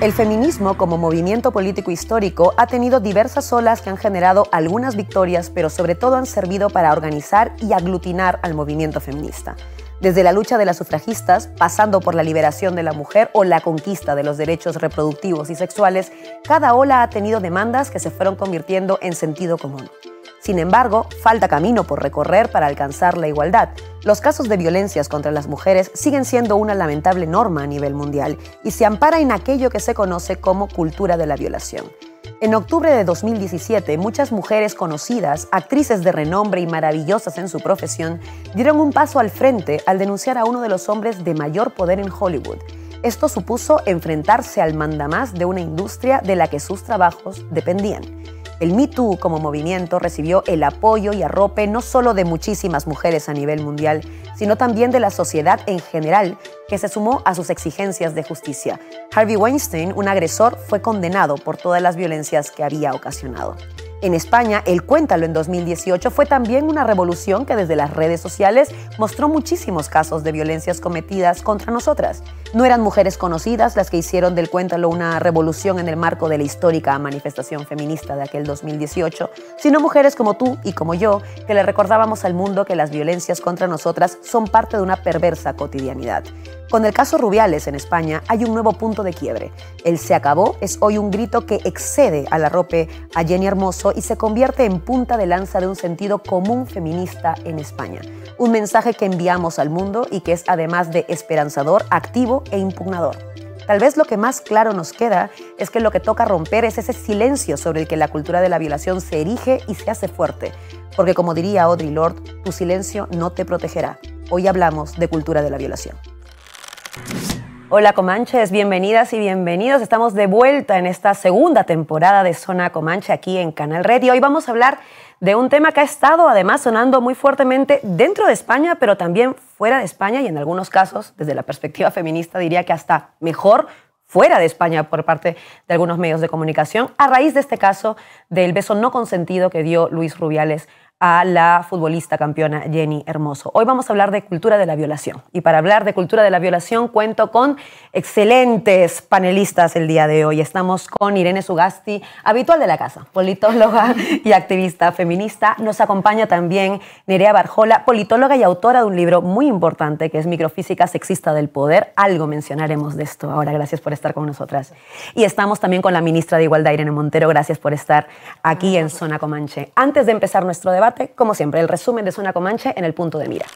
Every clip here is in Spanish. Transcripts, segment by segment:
El feminismo como movimiento político histórico ha tenido diversas olas que han generado algunas victorias, pero sobre todo han servido para organizar y aglutinar al movimiento feminista. Desde la lucha de las sufragistas, pasando por la liberación de la mujer o la conquista de los derechos reproductivos y sexuales, cada ola ha tenido demandas que se fueron convirtiendo en sentido común. Sin embargo, falta camino por recorrer para alcanzar la igualdad. Los casos de violencias contra las mujeres siguen siendo una lamentable norma a nivel mundial y se ampara en aquello que se conoce como cultura de la violación. En octubre de 2017, muchas mujeres conocidas, actrices de renombre y maravillosas en su profesión, dieron un paso al frente al denunciar a uno de los hombres de mayor poder en Hollywood. Esto supuso enfrentarse al mandamás de una industria de la que sus trabajos dependían. El Me Too como movimiento recibió el apoyo y arrope no solo de muchísimas mujeres a nivel mundial, sino también de la sociedad en general, que se sumó a sus exigencias de justicia. Harvey Weinstein, un agresor, fue condenado por todas las violencias que había ocasionado. En España, el Cuéntalo en 2018 fue también una revolución que desde las redes sociales mostró muchísimos casos de violencias cometidas contra nosotras. No eran mujeres conocidas las que hicieron del Cuéntalo una revolución en el marco de la histórica manifestación feminista de aquel 2018, sino mujeres como tú y como yo, que le recordábamos al mundo que las violencias contra nosotras son parte de una perversa cotidianidad. Con el caso Rubiales en España hay un nuevo punto de quiebre. El se acabó es hoy un grito que excede a la ropa a Jenny Hermoso y se convierte en punta de lanza de un sentido común feminista en España. Un mensaje que enviamos al mundo y que es además de esperanzador, activo e impugnador. Tal vez lo que más claro nos queda es que lo que toca romper es ese silencio sobre el que la cultura de la violación se erige y se hace fuerte, porque como diría Audrey Lord, tu silencio no te protegerá. Hoy hablamos de cultura de la violación. Hola Comanches, bienvenidas y bienvenidos. Estamos de vuelta en esta segunda temporada de Zona Comanche aquí en Canal Red y hoy vamos a hablar de un tema que ha estado además sonando muy fuertemente dentro de España, pero también fuera de España y en algunos casos, desde la perspectiva feminista, diría que hasta mejor fuera de España por parte de algunos medios de comunicación, a raíz de este caso del beso no consentido que dio Luis Rubiales a la futbolista campeona Jenny Hermoso. Hoy vamos a hablar de cultura de la violación. Y para hablar de cultura de la violación cuento con excelentes panelistas el día de hoy. Estamos con Irene Sugasti, habitual de la casa, politóloga y activista feminista. Nos acompaña también Nerea Barjola, politóloga y autora de un libro muy importante que es Microfísica Sexista del Poder. Algo mencionaremos de esto ahora. Gracias por estar con nosotras. Y estamos también con la ministra de Igualdad, Irene Montero. Gracias por estar aquí en Zona Comanche. Antes de empezar nuestro debate, como siempre, el resumen de Zona Comanche en el punto de mira.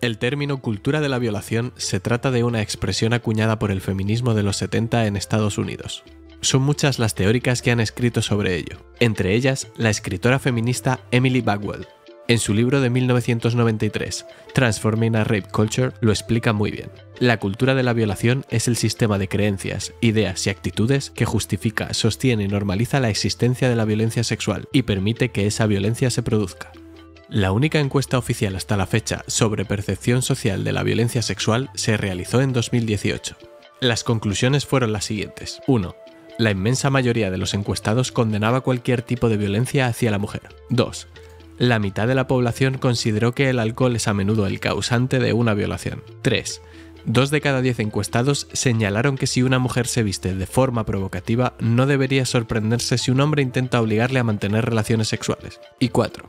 El término cultura de la violación se trata de una expresión acuñada por el feminismo de los 70 en Estados Unidos. Son muchas las teóricas que han escrito sobre ello, entre ellas la escritora feminista Emily Bagwell, en su libro de 1993, Transforming a Rape Culture, lo explica muy bien. La cultura de la violación es el sistema de creencias, ideas y actitudes que justifica, sostiene y normaliza la existencia de la violencia sexual y permite que esa violencia se produzca. La única encuesta oficial hasta la fecha sobre percepción social de la violencia sexual se realizó en 2018. Las conclusiones fueron las siguientes. 1. La inmensa mayoría de los encuestados condenaba cualquier tipo de violencia hacia la mujer. 2 la mitad de la población consideró que el alcohol es a menudo el causante de una violación. 3. Dos de cada diez encuestados señalaron que si una mujer se viste de forma provocativa, no debería sorprenderse si un hombre intenta obligarle a mantener relaciones sexuales. Y 4.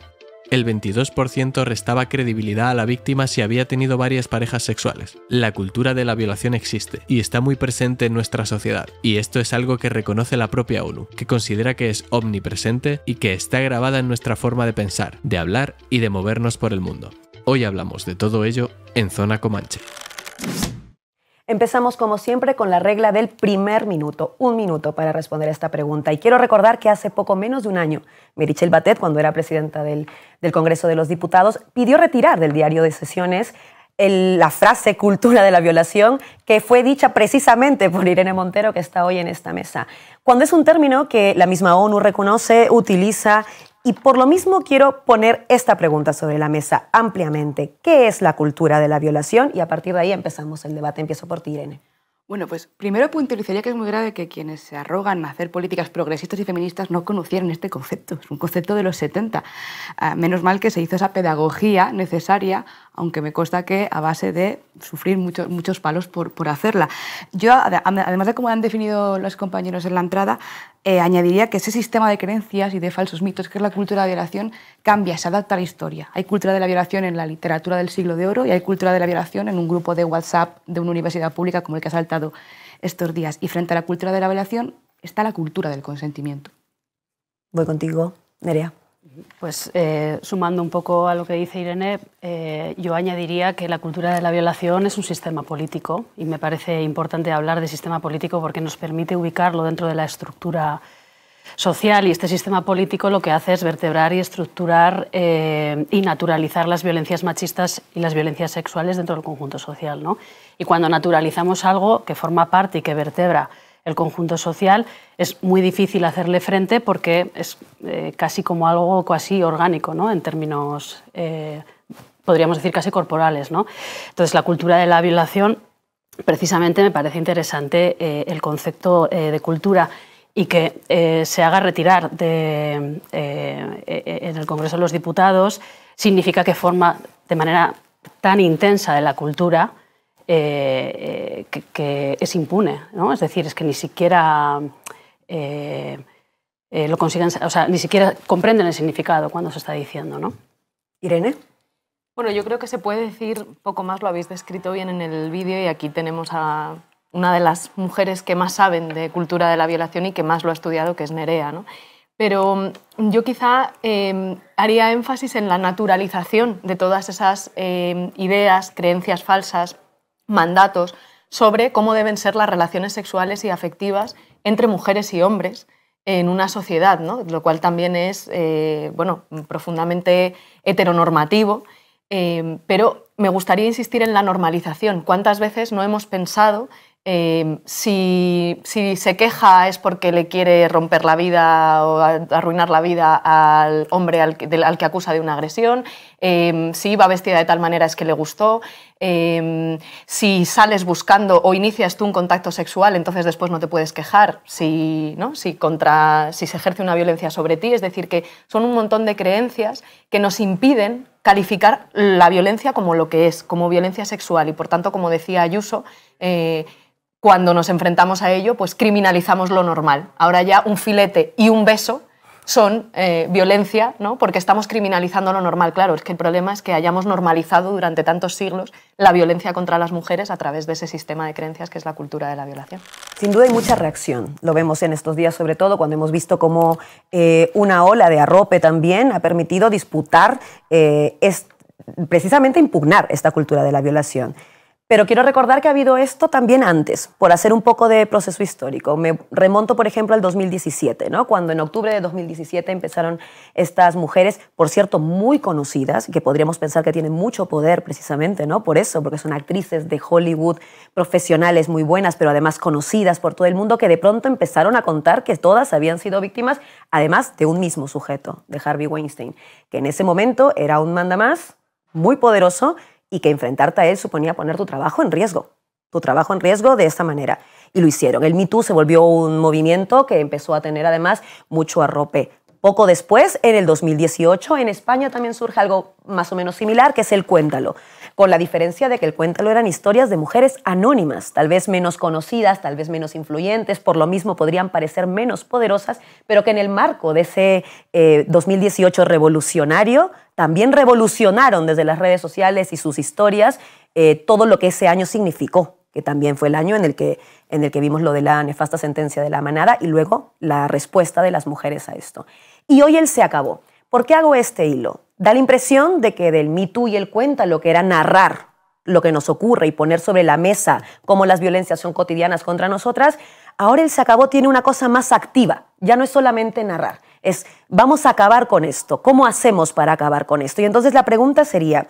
El 22% restaba credibilidad a la víctima si había tenido varias parejas sexuales. La cultura de la violación existe y está muy presente en nuestra sociedad, y esto es algo que reconoce la propia ONU, que considera que es omnipresente y que está grabada en nuestra forma de pensar, de hablar y de movernos por el mundo. Hoy hablamos de todo ello en Zona Comanche. Empezamos como siempre con la regla del primer minuto, un minuto para responder a esta pregunta. Y quiero recordar que hace poco menos de un año, Merichel Batet, cuando era presidenta del, Congreso de los Diputados, pidió retirar del diario de sesiones la frase cultura de la violación que fue dicha precisamente por Irene Montero, que está hoy en esta mesa. Cuando es un término que la misma ONU reconoce, utiliza y por lo mismo quiero poner esta pregunta sobre la mesa ampliamente. ¿Qué es la cultura de la violación? Y a partir de ahí empezamos el debate. Empiezo por ti, Irene. Bueno, pues primero puntualizaría que es muy grave que quienes se arrogan a hacer políticas progresistas y feministas no conocieran este concepto. Es un concepto de los 70. Ah, menos mal que se hizo esa pedagogía necesaria, aunque me consta que a base de sufrir muchos palos por, por hacerla. Yo, además de cómo han definido los compañeros en la entrada, eh, añadiría que ese sistema de creencias y de falsos mitos que es la cultura de la violación cambia, se adapta a la historia. Hay cultura de la violación en la literatura del siglo de oro y hay cultura de la violación en un grupo de WhatsApp de una universidad pública como el que ha saltado estos días. Y frente a la cultura de la violación está la cultura del consentimiento. Voy contigo, Nerea. Pues eh, sumando un poco a lo que dice Irene, eh, yo añadiría que la cultura de la violación es un sistema político y me parece importante hablar de sistema político porque nos permite ubicarlo dentro de la estructura social y este sistema político lo que hace es vertebrar y estructurar eh, y naturalizar las violencias machistas y las violencias sexuales dentro del conjunto social. ¿no? Y cuando naturalizamos algo que forma parte y que vertebra el conjunto social, es muy difícil hacerle frente porque es eh, casi como algo casi orgánico, ¿no? en términos, eh, podríamos decir, casi corporales. ¿no? Entonces, la cultura de la violación, precisamente me parece interesante eh, el concepto de cultura y que se haga retirar de, en el Congreso de los Diputados significa que forma de manera tan intensa de la cultura eh, eh, que, es impune, Es decir, es que ni siquiera eh, lo consiguen, o sea, ni siquiera comprenden el significado cuando se está diciendo, ¿no? Irene. Bueno, yo creo que se puede decir poco más, lo habéis descrito bien en el vídeo y aquí tenemos a una de las mujeres que más saben de cultura de la violación y que más lo ha estudiado, que es Nerea, Pero mm, yo quizá em, haría énfasis en la naturalización de todas esas em, ideas, creencias falsas mandatos sobre cómo deben ser las relaciones sexuales y afectivas entre mujeres y hombres en una sociedad, lo cual también es eh, bueno, profundamente heteronormativo. Eh, pero me gustaría insistir en la normalización. ¿Cuántas veces no hemos pensado eh, si, se queja es porque le quiere romper la vida o arruinar la vida al hombre al que acusa de una agresión, Em, si va vestida de tal manera es que le gustó, em, si sales buscando o inicias tú un contacto sexual, entonces después no te puedes quejar si, se ejerce una violencia sobre ti. Es decir, que son un montón de creencias que nos impiden calificar la violencia como lo que es, como violencia sexual. Y por tanto, como decía Ayuso, eh, cuando nos enfrentamos a ello, pues criminalizamos lo normal. Ahora ya un filete y un beso son eh, violencia, ¿no? porque estamos criminalizando lo normal. Claro, es que el problema es que hayamos normalizado durante tantos siglos la violencia contra las mujeres a través de ese sistema de creencias que es la cultura de la violación. Sin duda hay mucha reacción. Lo vemos en estos días, sobre todo cuando hemos visto cómo eh, una ola de arrope también ha permitido disputar, eh, precisamente impugnar esta cultura de la violación. Pero quiero recordar que ha habido esto también antes, por hacer un poco de proceso histórico. Me remonto, por ejemplo, al 2017, ¿no? cuando en octubre de 2017 empezaron estas mujeres, por cierto, muy conocidas, que podríamos pensar que tienen mucho poder precisamente ¿no? por eso, porque son actrices de Hollywood, profesionales muy buenas, pero además conocidas por todo el mundo, que de pronto empezaron a contar que todas habían sido víctimas, además de un mismo sujeto, de Harvey Weinstein, que en ese momento era un manda más muy poderoso y que enfrentarte a él suponía poner tu trabajo en riesgo, tu trabajo en riesgo de esta manera. Y lo hicieron. El MeToo se volvió un movimiento que empezó a tener además mucho arrope. Poco después, en el 2018, en España también surge algo más o menos similar, que es el cuéntalo con la diferencia de que el cuéntalo eran historias de mujeres anónimas, tal vez menos conocidas, tal vez menos influyentes, por lo mismo podrían parecer menos poderosas, pero que en el marco de ese 2018 eh, revolucionario también revolucionaron desde las redes sociales y sus historias eh, todo lo que ese año significó que también fue el año en el, que, en el que vimos lo de la nefasta sentencia de la manada y luego la respuesta de las mujeres a esto. Y hoy él se acabó. ¿Por qué hago este hilo? Da la impresión de que del Me Too y el cuenta lo que era narrar lo que nos ocurre y poner sobre la mesa cómo las violencias son cotidianas contra nosotras, ahora el se acabó tiene una cosa más activa. Ya no es solamente narrar, es vamos a acabar con esto. ¿Cómo hacemos para acabar con esto? Y entonces la pregunta sería,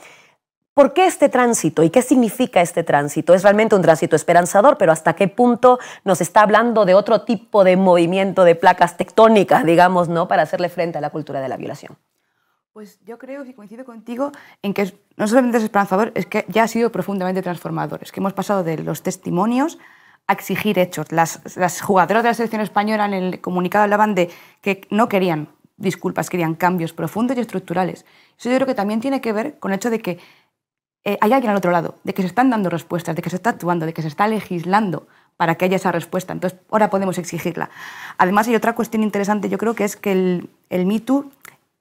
¿Por qué este tránsito y qué significa este tránsito? Es realmente un tránsito esperanzador, pero ¿hasta qué punto nos está hablando de otro tipo de movimiento de placas tectónicas, digamos, ¿no? para hacerle frente a la cultura de la violación? Pues yo creo, y coincido contigo, en que no solamente es esperanzador, es que ya ha sido profundamente transformador. Es que hemos pasado de los testimonios a exigir hechos. Las, las jugadoras de la selección española en el comunicado hablaban de que no querían disculpas, querían cambios profundos y estructurales. Eso yo creo que también tiene que ver con el hecho de que eh, hay alguien al otro lado, de que se están dando respuestas, de que se está actuando, de que se está legislando para que haya esa respuesta. Entonces, ahora podemos exigirla. Además, hay otra cuestión interesante, yo creo que es que el, el Me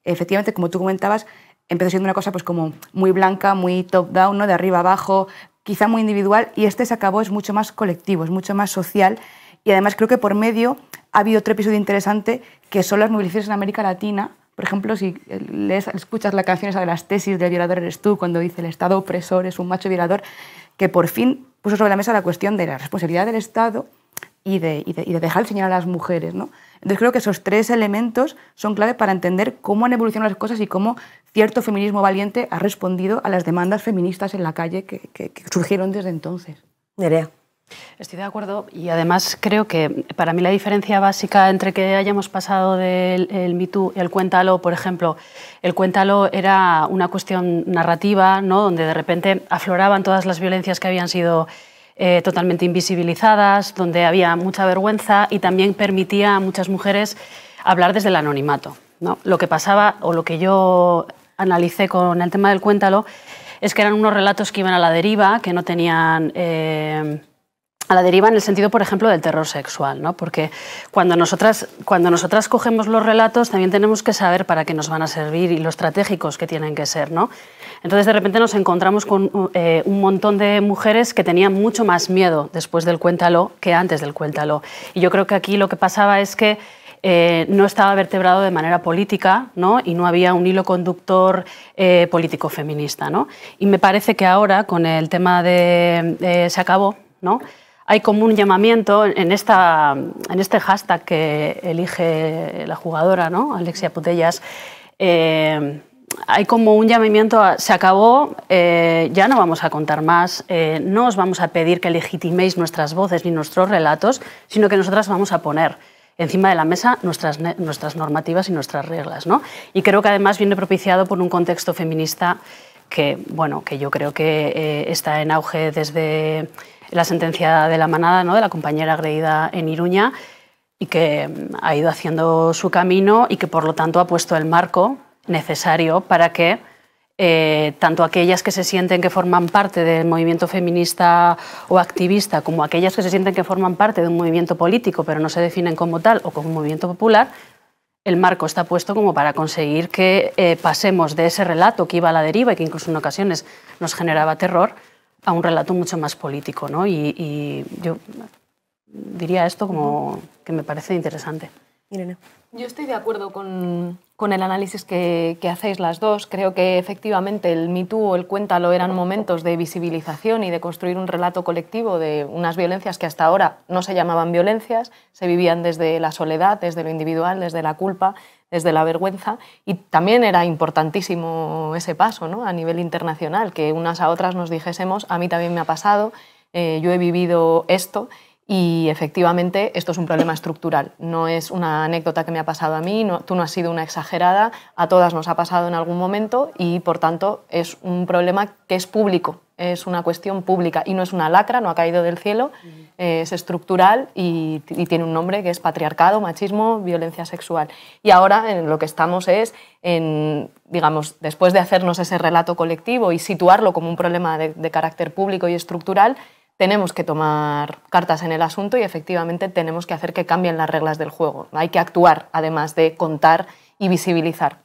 efectivamente, como tú comentabas, empezó siendo una cosa pues como muy blanca, muy top-down, ¿no? de arriba abajo, quizá muy individual, y este se acabó, es mucho más colectivo, es mucho más social, y además creo que por medio ha habido otro episodio interesante que son las movilizaciones en América Latina, por ejemplo, si escuchas la canción esa de las tesis del violador eres tú, cuando dice el Estado opresor es un macho violador, que por fin puso sobre la mesa la cuestión de la responsabilidad del Estado y de, y, de, dejar el a las mujeres. ¿no? Entonces creo que esos tres elementos son clave para entender cómo han evolucionado las cosas y cómo cierto feminismo valiente ha respondido a las demandas feministas en la calle que, surgieron desde entonces. Nerea. Estoy de acuerdo y además creo que para mí la diferencia básica entre que hayamos pasado del el Me Too y el Cuéntalo, por ejemplo, el Cuéntalo era una cuestión narrativa, ¿no? donde de repente afloraban todas las violencias que habían sido eh, totalmente invisibilizadas, donde había mucha vergüenza y también permitía a muchas mujeres hablar desde el anonimato. Lo que pasaba o lo que yo analicé con el tema del cuéntalo es que eran unos relatos que iban a la deriva, que no tenían... Eh, a la deriva en el sentido, por ejemplo, del terror sexual, porque cuando nosotras, cuando nosotras cogemos los relatos también tenemos que saber para qué nos van a servir y lo estratégicos que tienen que ser. ¿no? Entonces de repente nos encontramos con eh, un montón de mujeres que tenían mucho más miedo después del cuéntalo que antes del cuéntalo. Y yo creo que aquí lo que pasaba es que eh, no estaba vertebrado de manera política ¿no? y no había un hilo conductor eh, político-feminista. ¿no? Y me parece que ahora, con el tema de, Se acabó, ¿no? hay como un llamamiento en, esta, en este hashtag que elige la jugadora, ¿no? Alexia Putellas hay como un llamamiento se acabó, eh, ya no vamos a contar más, eh, no os vamos a pedir que legitiméis nuestras voces ni nuestros relatos, sino que nosotras vamos a poner encima de la mesa nuestras, nuestras normativas y nuestras reglas. Y creo que además viene propiciado por un contexto feminista que, bueno, que yo creo que eh, está en auge desde la sentencia de la manada, de la compañera agredida en Iruña, y que mm, ha ido haciendo su camino y que por lo tanto ha puesto el marco necesario para que eh, tanto aquellas que se sienten que forman parte del movimiento feminista o activista, como aquellas que se sienten que forman parte de un movimiento político, pero no se definen como tal o como un movimiento popular, el marco está puesto como para conseguir que eh, pasemos de ese relato que iba a la deriva y que incluso en ocasiones nos generaba terror, a un relato mucho más político. ¿no? Y, y yo diría esto como que me parece interesante. Irene. Yo estoy de acuerdo con, el análisis que, hacéis las dos. Creo que efectivamente el Me Too o el Cuéntalo eran momentos de visibilización y de construir un relato colectivo de unas violencias que hasta ahora no se llamaban violencias, se vivían desde la soledad, desde lo individual, desde la culpa, desde la vergüenza. Y también era importantísimo ese paso a nivel internacional, que unas a otras nos dijésemos, a mí también me ha pasado, eh, yo he vivido esto y efectivamente esto es un problema estructural, no es una anécdota que me ha pasado a mí, tú no has sido una exagerada, a todas nos ha pasado en algún momento y por tanto es un problema que es público, es una cuestión pública y no es una lacra, no ha caído del cielo, es estructural y, tiene un nombre que es patriarcado, machismo, violencia sexual. Y ahora en eh, lo que estamos es en, digamos, después de hacernos ese relato colectivo y situarlo como un problema de carácter público y estructural, tenemos que tomar cartas en el asunto y efectivamente tenemos que hacer que cambien las reglas del juego. Hay que actuar, además de contar y visibilizar.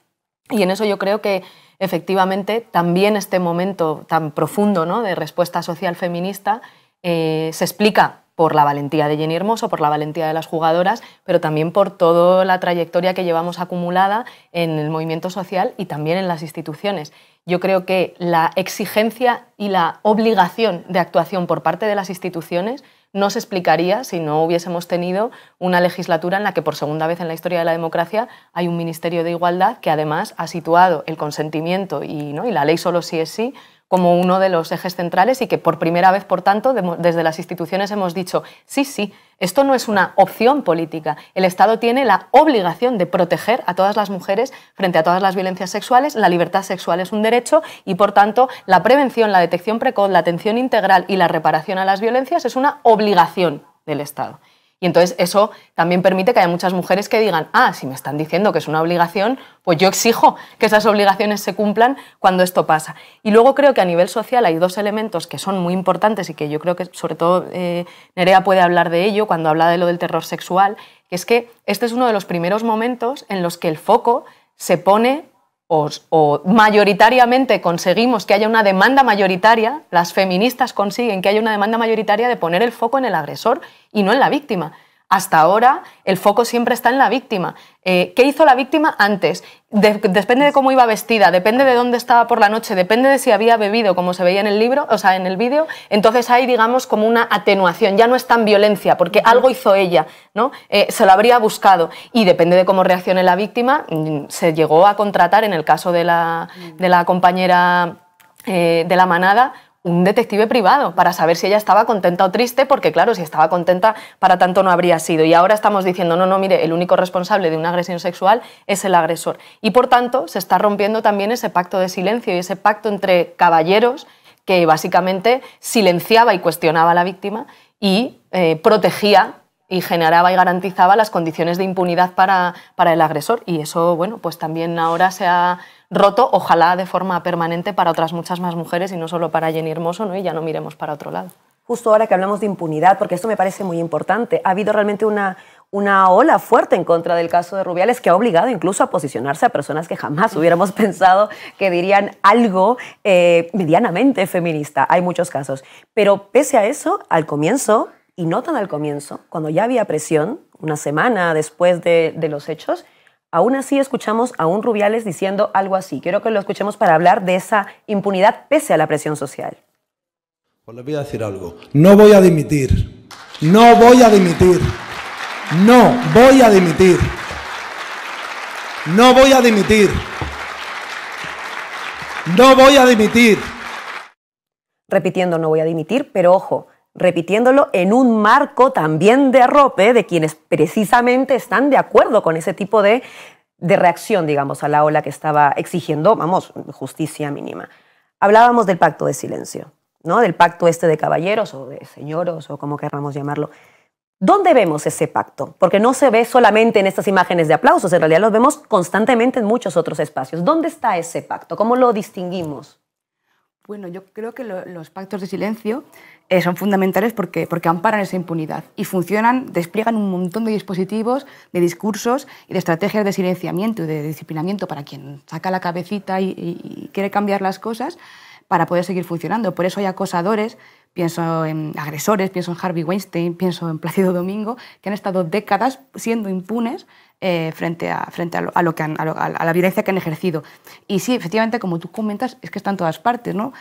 Y en eso yo creo que efectivamente también este momento tan profundo ¿no? de respuesta social feminista eh, se explica por la valentía de Jenny Hermoso, por la valentía de las jugadoras, pero también por toda la trayectoria que llevamos acumulada en el movimiento social y también en las instituciones. Yo creo que la exigencia y la obligación de actuación por parte de las instituciones no se explicaría si no hubiésemos tenido una legislatura en la que por segunda vez en la historia de la democracia hay un Ministerio de Igualdad que además ha situado el consentimiento y, ¿no? y la ley solo si es sí como uno de los ejes centrales y que por primera vez, por tanto, desde las instituciones hemos dicho, sí, sí, esto no es una opción política. El Estado tiene la obligación de proteger a todas las mujeres frente a todas las violencias sexuales. La libertad sexual es un derecho y, por tanto, la prevención, la detección precoz, la atención integral y la reparación a las violencias es una obligación del Estado. Y entonces eso también permite que haya muchas mujeres que digan, ah, si me están diciendo que es una obligación, pues yo exijo que esas obligaciones se cumplan cuando esto pasa. Y luego creo que a nivel social hay dos elementos que son muy importantes y que yo creo que sobre todo eh, Nerea puede hablar de ello cuando habla de lo del terror sexual, que es que este es uno de los primeros momentos en los que el foco se pone o, mayoritariamente conseguimos que haya una demanda mayoritaria, las feministas consiguen que haya una demanda mayoritaria de poner el foco en el agresor y no en la víctima. Hasta ahora el foco siempre está en la víctima. Eh, ¿Qué hizo la víctima antes? depende de cómo iba vestida, depende de dónde estaba por la noche, depende de si había bebido, como se veía en el libro, o sea, en el vídeo. Entonces hay, digamos, como una atenuación. Ya no es tan violencia, porque algo hizo ella, ¿no? Eh, se lo habría buscado. Y depende de cómo reaccione la víctima, mm, se llegó a contratar, en el caso de la, compañera eh, de la manada, un detective privado para saber si ella estaba contenta o triste, porque claro, si estaba contenta, para tanto no habría sido. Y ahora estamos diciendo, no, no, mire, el único responsable de una agresión sexual es el agresor. Y por tanto, se está rompiendo también ese pacto de silencio y ese pacto entre caballeros que básicamente silenciaba y cuestionaba a la víctima y eh, protegía y generaba y garantizaba las condiciones de impunidad para, para el agresor. Y eso, bueno, pues también ahora se ha roto, ojalá de forma permanente para otras muchas más mujeres y no solo para Jenny Hermoso, ¿no? y ya no miremos para otro lado. Justo ahora que hablamos de impunidad, porque esto me parece muy importante, ha habido realmente una, ola fuerte en contra del caso de Rubiales que ha obligado incluso a posicionarse a personas que jamás hubiéramos pensado que dirían algo eh, medianamente feminista. Hay muchos casos. Pero pese a eso, al comienzo, y no tan al comienzo, cuando ya había presión, una semana después de los hechos, Aún así escuchamos a un Rubiales diciendo algo así. Quiero que lo escuchemos para hablar de esa impunidad pese a la presión social. Pues les voy a decir algo. No voy a dimitir. No voy a dimitir. No voy a dimitir. No voy a dimitir. No voy a dimitir. Repitiendo, no voy a dimitir, pero ojo, repitiéndolo en un marco también de arrope de quienes precisamente están de acuerdo con ese tipo de, de reacción, digamos, a la ola que estaba exigiendo, vamos, justicia mínima. Hablábamos del pacto de silencio, ¿no? Del pacto este de caballeros o de señores o como querramos llamarlo. ¿Dónde vemos ese pacto? Porque no se ve solamente en estas imágenes de aplausos, en realidad los vemos constantemente en muchos otros espacios. ¿Dónde está ese pacto? ¿Cómo lo distinguimos? Bueno, yo creo que los pactos de silencio eh, son fundamentales porque, amparan esa impunidad y funcionan, despliegan un montón de dispositivos, de discursos y de estrategias de silenciamiento y de disciplinamiento para quien saca la cabecita y, y quiere cambiar las cosas para poder seguir funcionando. Por eso hay acosadores, pienso en agresores, pienso en Harvey Weinstein, pienso en Plácido Domingo, que han estado décadas siendo impunes eh, frente, a, frente a, lo, que han, a, la violencia que han ejercido. Y sí, efectivamente, como tú comentas, es que está en todas partes. ¿no?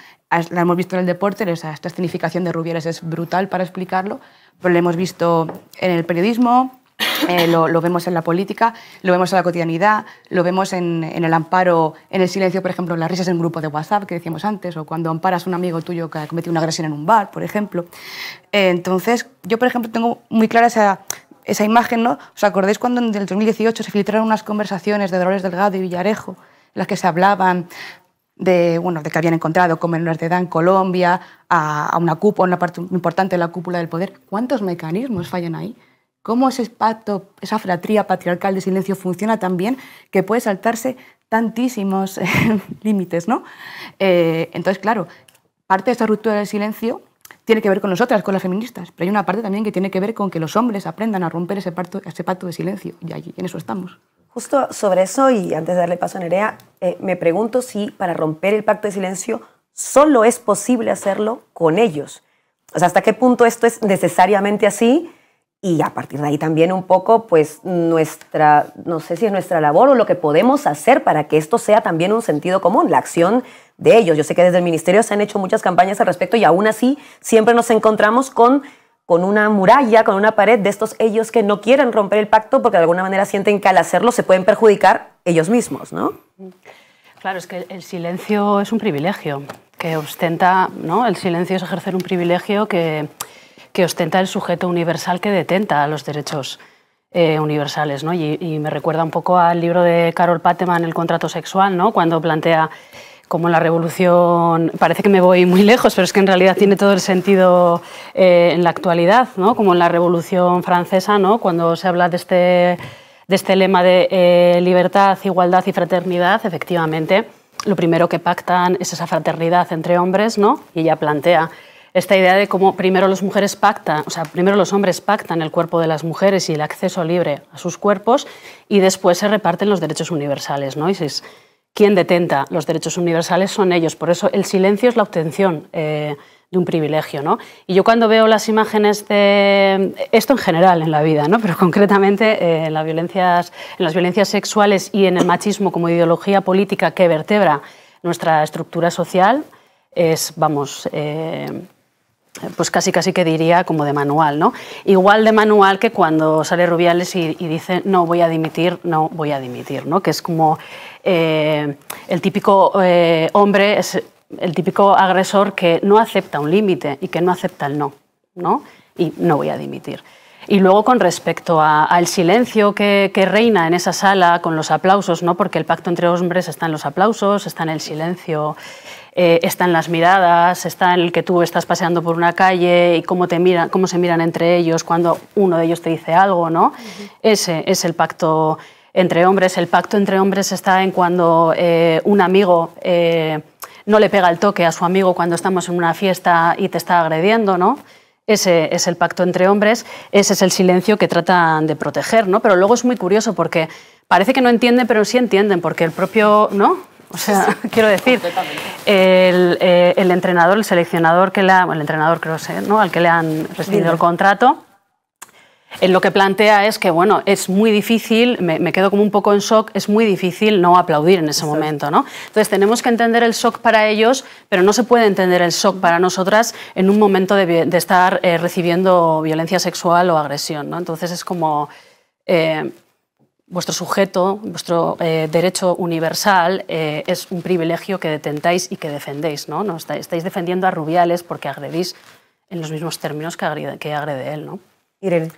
La hemos visto en el deporte, esa, esta escenificación de Rubiales es brutal para explicarlo, pero la hemos visto en el periodismo, eh, lo, vemos en la política, lo vemos en la cotidianidad, lo vemos en, el amparo, en el silencio, por ejemplo, las risas en un grupo de WhatsApp que decíamos antes, o cuando amparas a un amigo tuyo que ha cometido una agresión en un bar, por ejemplo. Eh, entonces, yo, por ejemplo, tengo muy clara esa esa imagen, ¿no? ¿Os acordáis cuando en el 2018 se filtraron unas conversaciones de Dolores Delgado y Villarejo, en las que se hablaban de, bueno, de que habían encontrado con menores de edad en Colombia, a, una cúpula, una parte importante de la cúpula del poder? ¿Cuántos mecanismos fallan ahí? ¿Cómo ese pacto, esa fratría patriarcal de silencio funciona tan bien que puede saltarse tantísimos eh, límites, ¿no? Eh, entonces, claro, parte de esta ruptura del silencio tiene que ver con nosotras, con las feministas, pero hay una parte también que tiene que ver con que los hombres aprendan a romper ese, pacto, de silencio, y allí, en eso estamos. Justo sobre eso, y antes de darle paso a Nerea, eh, me pregunto si para romper el pacto de silencio solo es posible hacerlo con ellos. O sea, ¿hasta qué punto esto es necesariamente así? y a partir de ahí también un poco, pues nuestra, no sé si es nuestra labor o lo que podemos hacer para que esto sea también un sentido común, la acción de ellos. Yo sé que desde el Ministerio se han hecho muchas campañas al respecto y aún así siempre nos encontramos con con una muralla, con una pared de estos ellos que no quieren romper el pacto porque de alguna manera sienten que al hacerlo se pueden perjudicar ellos mismos, ¿no? Claro, es que el silencio es un privilegio que ostenta, ¿no? El silencio es ejercer un privilegio que, que ostenta el sujeto universal que detenta los derechos eh, universales. Y, me recuerda un poco al libro de Carol Pateman, El contrato sexual, ¿no? cuando plantea cómo la revolución, parece que me voy muy lejos, pero es que en realidad tiene todo el sentido eh, en la actualidad, ¿no? como en la revolución francesa, ¿no? cuando se habla de este, de este lema de eh, libertad, igualdad y fraternidad, efectivamente. Lo primero que pactan es esa fraternidad entre hombres, ¿no? Y ella plantea esta idea de cómo primero mujeres pactan, o sea, primero los hombres pactan el cuerpo de las mujeres y el acceso libre a sus cuerpos y después se reparten los derechos universales, ¿no? Y es, quien detenta los derechos universales son ellos, por eso el silencio es la obtención eh, de un privilegio, ¿no? Y yo cuando veo las imágenes de esto en general en la vida, ¿no? Pero concretamente en, eh, las violencias, en las violencias sexuales y en el machismo como ideología política que vertebra nuestra estructura social es, vamos. Eh, pues casi casi que diría como de manual, ¿no? Igual de manual que cuando sale Rubiales y, dice no voy a dimitir, no voy a dimitir, ¿no? Que es como eh, el típico eh, hombre, es el típico agresor que no acepta un límite y que no acepta el no, ¿no? Y no voy a dimitir. Y luego con respecto al silencio que, reina en esa sala con los aplausos, ¿no? porque el pacto entre hombres está en los aplausos, está en el silencio, eh, está en las miradas, está en el que tú estás paseando por una calle y cómo, te cómo se miran entre ellos cuando uno de ellos te dice algo. ¿no? Ese es el pacto entre hombres. El pacto entre hombres está en cuando eh, un amigo... Eh, no le pega el toque a su amigo cuando estamos en una fiesta y te está agrediendo, ¿no? Ese es el pacto entre hombres, ese es el silencio que tratan de proteger, ¿no? Pero luego es muy curioso porque parece que no entienden, pero sí entienden, porque el propio, ¿no? O sea, quiero decir, eh, el, entrenador, el seleccionador que le el entrenador creo sé, ¿no? al que le han recibido el contrato, lo que plantea es que, bueno, es muy difícil, me, quedo como un poco en shock, es muy difícil no aplaudir en ese momento, ¿no? Entonces tenemos que entender el shock para ellos, pero no se puede entender el shock para nosotras en un momento de, estar eh, recibiendo violencia sexual o agresión, ¿no? Entonces es como... Eh, vuestro sujeto, vuestro eh, derecho universal es un privilegio que detentáis y que defendéis. ¿no? ¿no? estáis defendiendo a Rubiales porque agredís en los mismos términos que agrede, que agrede él. ¿no? Irene.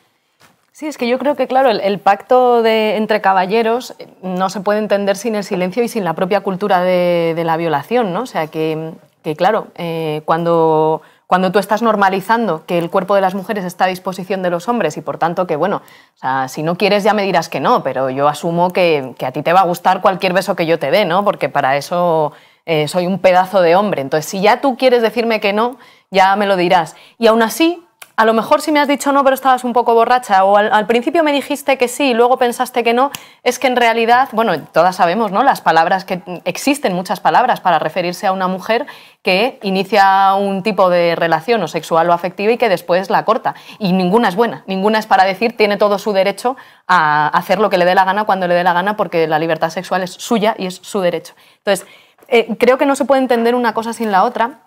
Sí, es que yo creo que, claro, el, pacto de, entre caballeros eh, no se puede entender sin el silencio y sin la propia cultura de, la violación, ¿no? O sea, que, claro, eh, cuando, cuando tú estás normalizando que el cuerpo de las mujeres está a disposición de los hombres y por tanto que, bueno, si no quieres ya me dirás que no, pero yo asumo que, a ti te va a gustar cualquier beso que yo te dé, ¿no? Porque para eso eh, soy un pedazo de hombre. Entonces, si ya tú quieres decirme que no, ya me lo dirás. Y aún así, a lo mejor si me has dicho no, pero estabas un poco borracha, o al, principio me dijiste que sí y luego pensaste que no, es que en realidad, bueno, todas sabemos, ¿no? Las palabras que existen, muchas palabras para referirse a una mujer que inicia un tipo de relación o sexual o afectiva y que después la corta. Y ninguna es buena, ninguna es para decir tiene todo su derecho a hacer lo que le dé la gana cuando le dé la gana, porque la libertad sexual es suya y es su derecho. Entonces, eh, creo que no se puede entender una cosa sin la otra.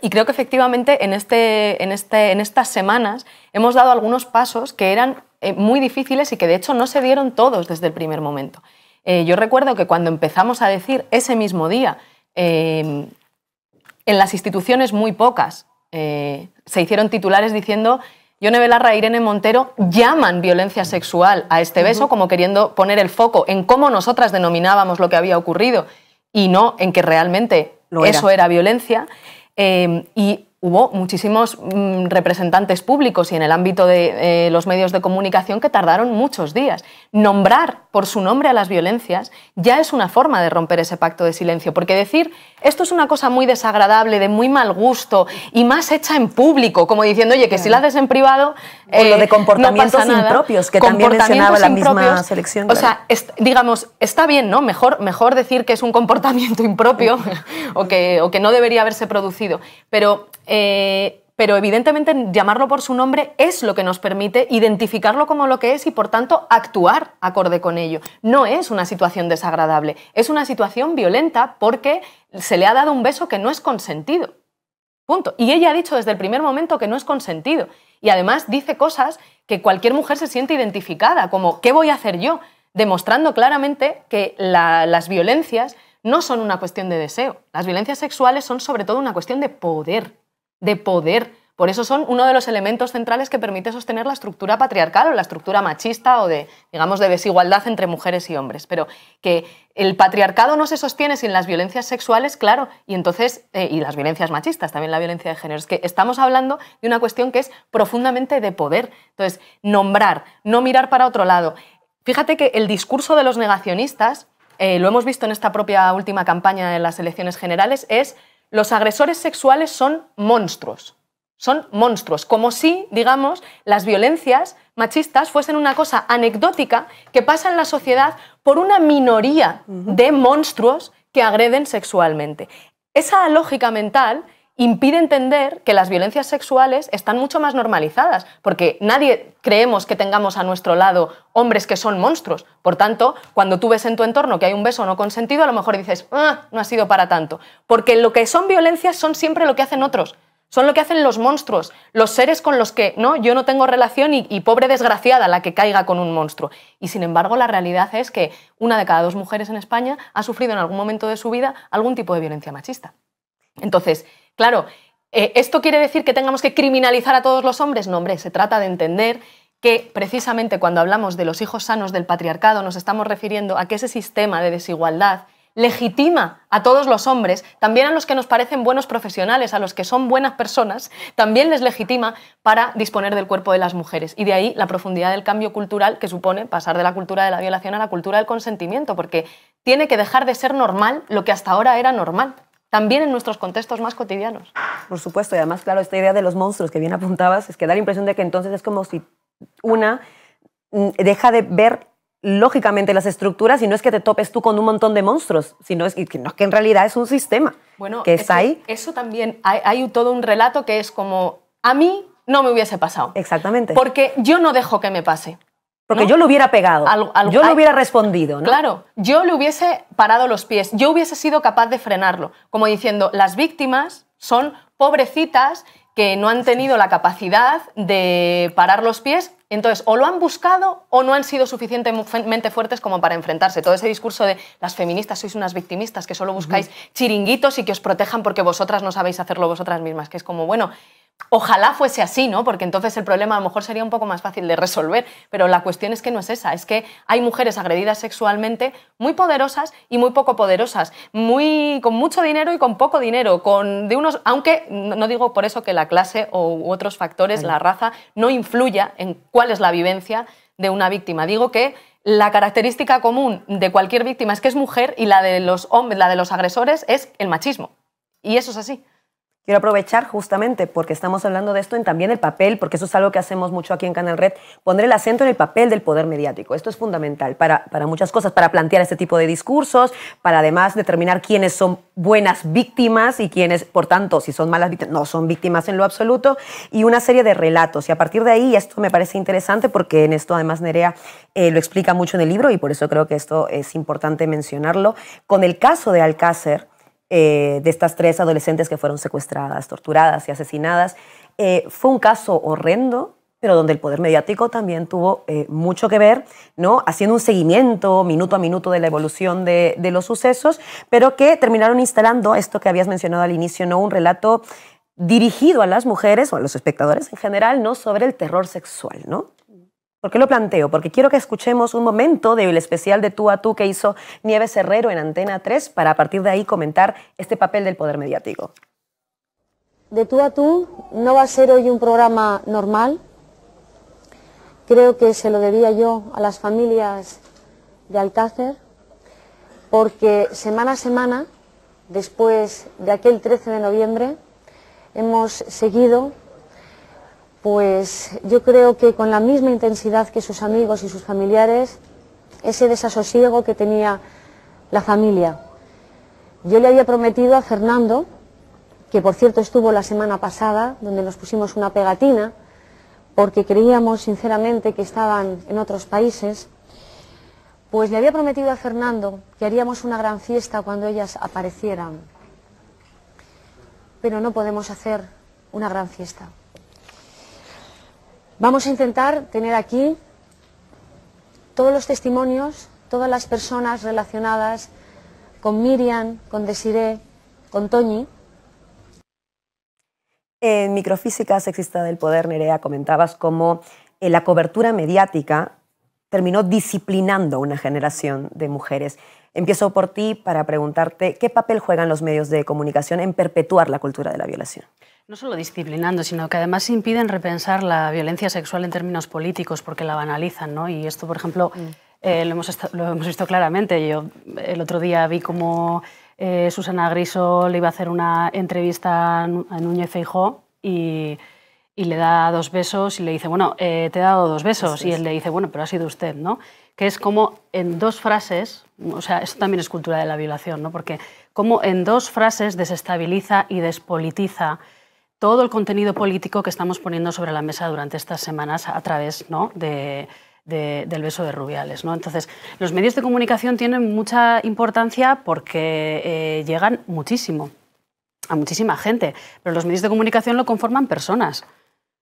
Y creo que efectivamente este, en, este, en, estas semanas hemos dado algunos pasos que eran eh, muy difíciles y que de hecho no se dieron todos desde el primer momento. Eh, yo recuerdo que cuando empezamos a decir ese mismo día, em, en las instituciones muy pocas, eh, se hicieron titulares diciendo yo Belarra e Irene Montero llaman violencia sexual a este beso, como queriendo poner el foco en cómo nosotras denominábamos lo que había ocurrido y no en que realmente eso era violencia. Eh, y hubo muchísimos mm, representantes públicos y en el ámbito de eh, los medios de comunicación que tardaron muchos días. Nombrar por su nombre a las violencias ya es una forma de romper ese pacto de silencio, porque decir esto es una cosa muy desagradable, de muy mal gusto y más hecha en público, como diciendo, oye, que si la haces en privado... Eh, lo de eh, comportamientos impropios, que también mencionaba la misma selección. O sea, digamos, está bien, ¿no? Mejor, mejor decir que es un comportamiento impropio o, que, o que no debería haberse producido, pero eh, pero evidentemente llamarlo por su nombre es lo que nos permite identificarlo como lo que es y por tanto actuar acorde con ello. No es una situación desagradable, es una situación violenta porque se le ha dado un beso que no es consentido. Punto. Y ella ha dicho desde el primer momento que no es consentido. Y además dice cosas que cualquier mujer se siente identificada, como ¿qué voy a hacer yo? Demostrando claramente que las violencias no son una cuestión de deseo. Las violencias sexuales son sobre todo una cuestión de poder de poder. Por eso son uno de los elementos centrales que permite sostener la estructura patriarcal o la estructura machista o de, digamos, de desigualdad entre mujeres y hombres. Pero que el patriarcado no se sostiene sin las violencias sexuales, claro, y entonces, eh, y las violencias machistas, también la violencia de género. Es que estamos hablando de una cuestión que es profundamente de poder. Entonces, nombrar, no mirar para otro lado. Fíjate que el discurso de los negacionistas, eh, lo hemos visto en esta propia última campaña de las elecciones generales, es los agresores sexuales son monstruos. Son monstruos, como si, digamos, las violencias machistas fuesen una cosa anecdótica que pasa en la sociedad por una minoría de monstruos que agreden sexualmente. Esa lógica mental impide entender que las violencias sexuales están mucho más normalizadas, porque nadie creemos que tengamos a nuestro lado hombres que son monstruos. Por tanto, cuando tú ves en tu entorno que hay un beso no consentido, a lo mejor dices, ah, no ha sido para tanto. Porque lo que son violencias son siempre lo que hacen otros. Son lo que hacen los monstruos, los seres con los que no, yo no tengo relación y pobre desgraciada la que caiga con un monstruo. Y sin embargo, la realidad es que una de cada dos mujeres en España ha sufrido en algún momento de su vida algún tipo de violencia machista. Entonces, Claro, eh, ¿esto quiere decir que tengamos que criminalizar a todos los hombres? No, hombre, se trata de entender que precisamente cuando hablamos de los hijos sanos del patriarcado nos estamos refiriendo a que ese sistema de desigualdad legitima a todos los hombres, también a los que nos parecen buenos profesionales, a los que son buenas personas, también les legitima para disponer del cuerpo de las mujeres. Y de ahí la profundidad del cambio cultural que supone pasar de la cultura de la violación a la cultura del consentimiento, porque tiene que dejar de ser normal lo que hasta ahora era normal también en nuestros contextos más cotidianos. Por supuesto, y además, claro, esta idea de los monstruos que bien apuntabas es que da la impresión de que entonces es como si una mm, deja de ver lógicamente las estructuras y no es que te topes tú con un montón de monstruos, sino es que, no, que en realidad es un sistema bueno, que está ahí. Eso también, hay, hay todo un relato que es como, a mí no me hubiese pasado. Exactamente. Porque yo no dejo que me pase. Porque yo lo hubiera pegado. yo lo hubiera respondido. Claro, yo le hubiese parado los pies. Yo hubiese sido capaz de frenarlo. Como diciendo, las víctimas son pobrecitas que no han tenido la capacidad de parar los pies. Entonces, o lo han buscado o no han sido suficientemente fuertes como para enfrentarse. Todo ese discurso de las feministas sois unas victimistas que solo buscáis chiringuitos y que os protejan porque vosotras no sabéis hacerlo vosotras mismas, que es como, bueno, Ojalá fuese así, ¿no? Porque entonces el problema a lo mejor sería un poco más fácil de resolver, pero la cuestión es que no es esa, es que hay mujeres agredidas sexualmente muy poderosas y muy poco poderosas, muy, con mucho dinero y con poco dinero, con, de unos, aunque no digo por eso que la clase u otros factores, la raza, no influya en cuál es la vivencia de una víctima. Digo que la característica común de cualquier víctima es que es mujer y la de los hombres, la de los agresores es el machismo. Y eso es así. Quiero aprovechar justamente porque estamos hablando de esto en también el papel, porque eso es algo que hacemos mucho aquí en Canal Red, poner el acento en el papel del poder mediático. Esto es fundamental para, para muchas cosas, para plantear este tipo de discursos, para además determinar quiénes son buenas víctimas y quiénes, por tanto, si son malas víctimas, no son víctimas en lo absoluto, y una serie de relatos. Y a partir de ahí, esto me parece interesante porque en esto además Nerea eh, lo explica mucho en el libro y por eso creo que esto es importante mencionarlo. Con el caso de Alcácer, eh, de estas tres adolescentes que fueron secuestradas, torturadas y asesinadas. Eh, fue un caso horrendo, pero donde el poder mediático también tuvo eh, mucho que ver, ¿no? haciendo un seguimiento minuto a minuto de la evolución de, de, los sucesos, pero que terminaron instalando esto que habías mencionado al inicio, ¿no? un relato dirigido a las mujeres o a los espectadores en general, ¿no? sobre el terror sexual, ¿no? ¿Por qué lo planteo? Porque quiero que escuchemos un momento del especial de tú a tú que hizo Nieves Herrero en Antena 3 para a partir de ahí comentar este papel del poder mediático. De tú a tú no va a ser hoy un programa normal. Creo que se lo debía yo a las familias de Alcácer, porque semana a semana, después de aquel 13 de noviembre, hemos seguido pues yo creo que con la misma intensidad que sus amigos y sus familiares, ese desasosiego que tenía la familia. Yo le había prometido a Fernando, que por cierto estuvo la semana pasada, donde nos pusimos una pegatina, porque creíamos sinceramente que estaban en otros países, pues le había prometido a Fernando que haríamos una gran fiesta cuando ellas aparecieran. Pero no podemos hacer una gran fiesta. Vamos a intentar tener aquí todos los testimonios, todas las personas relacionadas con Miriam, con Desiree, con Toñi. En Microfísica Sexista del Poder, Nerea, comentabas cómo eh, la cobertura mediática terminó disciplinando una generación de mujeres. Empiezo por ti para preguntarte qué papel juegan los medios de comunicación en perpetuar la cultura de la violación. No solo disciplinando, sino que además impiden repensar la violencia sexual en términos políticos porque la banalizan, ¿no? Y esto, por ejemplo, mm. eh, lo, hemos lo, hemos visto claramente. Yo el otro día vi cómo eh, Susana Griso le iba a hacer una entrevista a Núñez Feijó y, le da dos besos y le dice, bueno, eh, te he dado dos besos. y él le dice, bueno, pero ha sido usted, ¿no? Que es como en dos frases, o sea, esto también es cultura de la violación, ¿no? Porque como en dos frases desestabiliza y despolitiza todo el contenido político que estamos poniendo sobre la mesa durante estas semanas a través del beso de Rubiales. ¿no? Entonces, los medios de comunicación tienen mucha importancia porque eh, llegan muchísimo, a muchísima gente, pero los medios de comunicación lo conforman personas.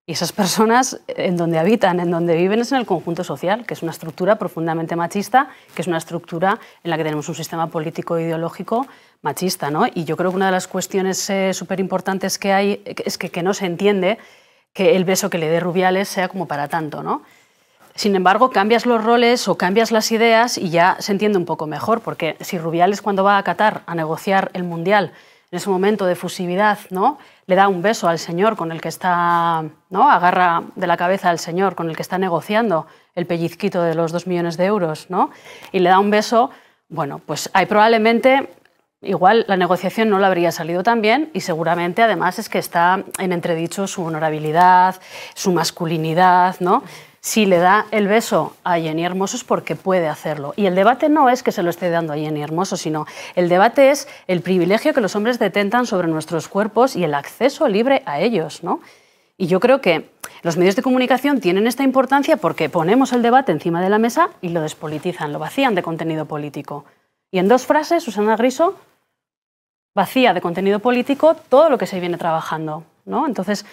Y esas personas en donde habitan, en donde viven, es en el conjunto social, que es una estructura profundamente machista, que es una estructura en la que tenemos un sistema político e ideológico machista, ¿no? Y yo creo que una de las cuestiones eh, súper importantes que hay es que, no se entiende que el beso que le dé Rubiales sea como para tanto, ¿no? Sin embargo, cambias los roles o cambias las ideas y ya se entiende un poco mejor, porque si Rubiales cuando va a Qatar a negociar el Mundial, en ese momento de fusividad, ¿no? le da un beso al señor con el que está, ¿no? agarra de la cabeza al señor con el que está negociando el pellizquito de los dos millones de euros, ¿no? y le da un beso, bueno, pues hay probablemente igual la negociación no la habría salido tan bien y seguramente además es que está en entredicho su honorabilidad, su masculinidad, ¿no? Si le da el beso a Jenny Hermoso es porque puede hacerlo. Y el debate no es que se lo esté dando a Jenny Hermoso, sino el debate es el privilegio que los hombres detentan sobre nuestros cuerpos y el acceso libre a ellos, ¿no? Y yo creo que los medios de comunicación tienen esta importancia porque ponemos el debate encima de la mesa y lo despolitizan, lo vacían de contenido político. Y en dos frases, Susana Griso vacía de contenido político todo lo que se viene trabajando. ¿no? Entonces,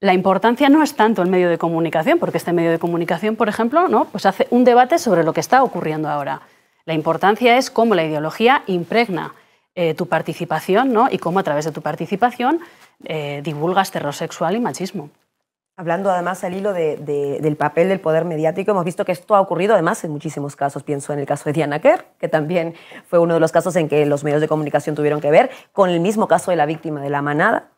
la importancia no es tanto el medio de comunicación, porque este medio de comunicación, por ejemplo, ¿no? Pues hace un debate sobre lo que está ocurriendo ahora. La importancia es cómo la ideología impregna eh, tu participación ¿no? y cómo a través de tu participación eh, divulgas terror sexual y machismo. Hablando además al hilo de, del papel del poder mediático, hemos visto que esto ha ocurrido además en muchísimos casos. Pienso en el caso de Diana Kerr, que también fue uno de los casos en que los medios de comunicación tuvieron que ver, con el mismo caso de la víctima de la manada.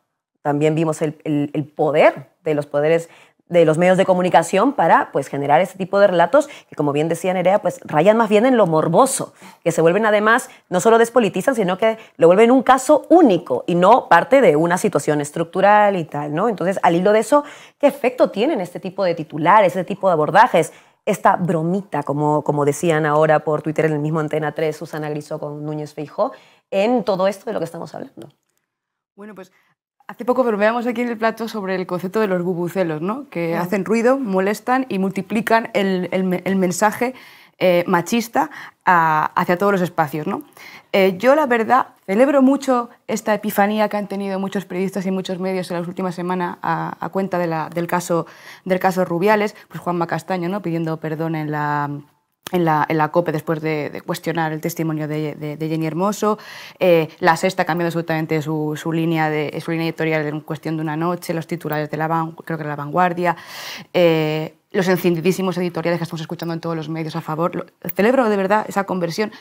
También vimos el, el poder de los poderes de los medios de comunicación para pues, generar ese tipo de relatos que, como bien decía Nerea, pues rayan más bien en lo morboso, que se vuelven además, no solo despolitizan, sino que lo vuelven un caso único y no parte de una situación estructural y tal, ¿no? Entonces, al hilo de eso, ¿qué efecto tienen este tipo de titulares, este tipo de abordajes? Esta bromita, como, como decían ahora por Twitter en el mismo Antena 3, Susana Griso con Núñez Feijó, en todo esto de lo que estamos hablando. Bueno, pues Hace poco veamos aquí en el plato sobre el concepto de los bubucelos, que hacen ruido, molestan y multiplican el, mensaje eh, machista hacia todos los espacios. Eh, yo, la verdad, celebro mucho esta epifanía que han tenido muchos periodistas y muchos medios en las últimas semanas a, cuenta del, caso, del caso Rubiales, pues Juanma Castaño ¿no? pidiendo perdón en la en la, en la, COPE después de, cuestionar el testimonio de, Jenny Hermoso. Eh, la Sexta cambiado absolutamente su, su, línea de, su línea editorial en cuestión de una noche, los titulares de la, van, creo que la vanguardia. Eh, los encendidísimos editoriales que estamos escuchando en todos los medios a favor. celebro de verdad esa conversión,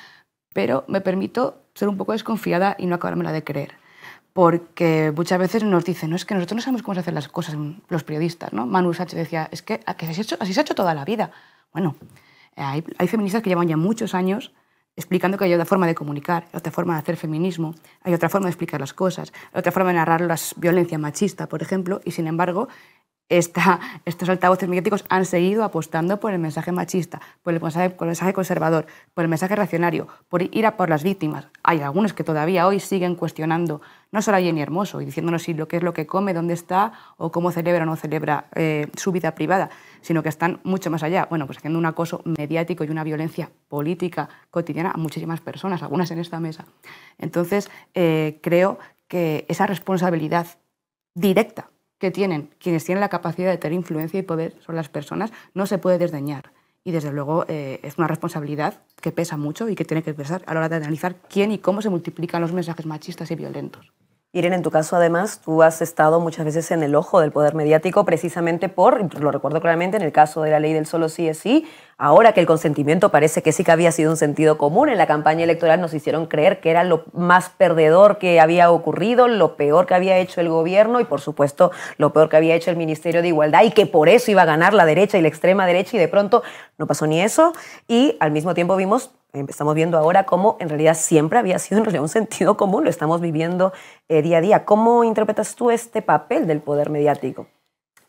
pero me permito ser un poco desconfiada y no acabármela de creer. Porque muchas veces nos dicen, no, es que nosotros no sabemos cómo se hacen las cosas los periodistas. ¿no? Manu Sánchez decía, es que, así, se ha hecho, así se ha hecho toda la vida. Bueno, hay, feministas que llevan ya muchos años explicando que hay otra forma de comunicar, otra forma de hacer feminismo, hay otra forma de explicar las cosas, otra forma de narrar la violencia machista, por ejemplo, y sin embargo estos altavoces mediáticos han seguido apostando por el mensaje machista, por el mensaje, conservador, por el mensaje reaccionario, por ir a por las víctimas. Hay algunos que todavía hoy siguen cuestionando, no solo a Jenny Hermoso, y diciéndonos si lo que es lo que come, dónde está, o cómo celebra o no celebra eh, su vida privada, sino que están mucho más allá. Bueno, pues haciendo un acoso mediático y una violencia política cotidiana a muchísimas personas, algunas en esta mesa. Entonces, eh, creo que esa responsabilidad directa que tienen quienes tienen la capacidad de tener influencia y poder sobre las personas no se puede desdeñar. Y desde luego eh, es una responsabilidad que pesa mucho y que tiene que pesar a la hora de analizar quién y cómo se multiplican los mensajes machistas y violentos. Irene, en tu caso además, tú has estado muchas veces en el ojo del poder mediático precisamente por, lo recuerdo claramente, en el caso de la ley del solo sí es sí, Ahora que el consentimiento parece que sí que había sido un sentido común en la campaña electoral, nos hicieron creer que era lo más perdedor que había ocurrido, lo peor que había hecho el gobierno y por supuesto lo peor que había hecho el Ministerio de Igualdad y que por eso iba a ganar la derecha y la extrema derecha y de pronto no pasó ni eso y al mismo tiempo vimos em, Estamos viendo ahora cómo en realidad siempre había sido un sentido común, lo estamos viviendo eh, día a día. ¿Cómo interpretas tú este papel del poder mediático?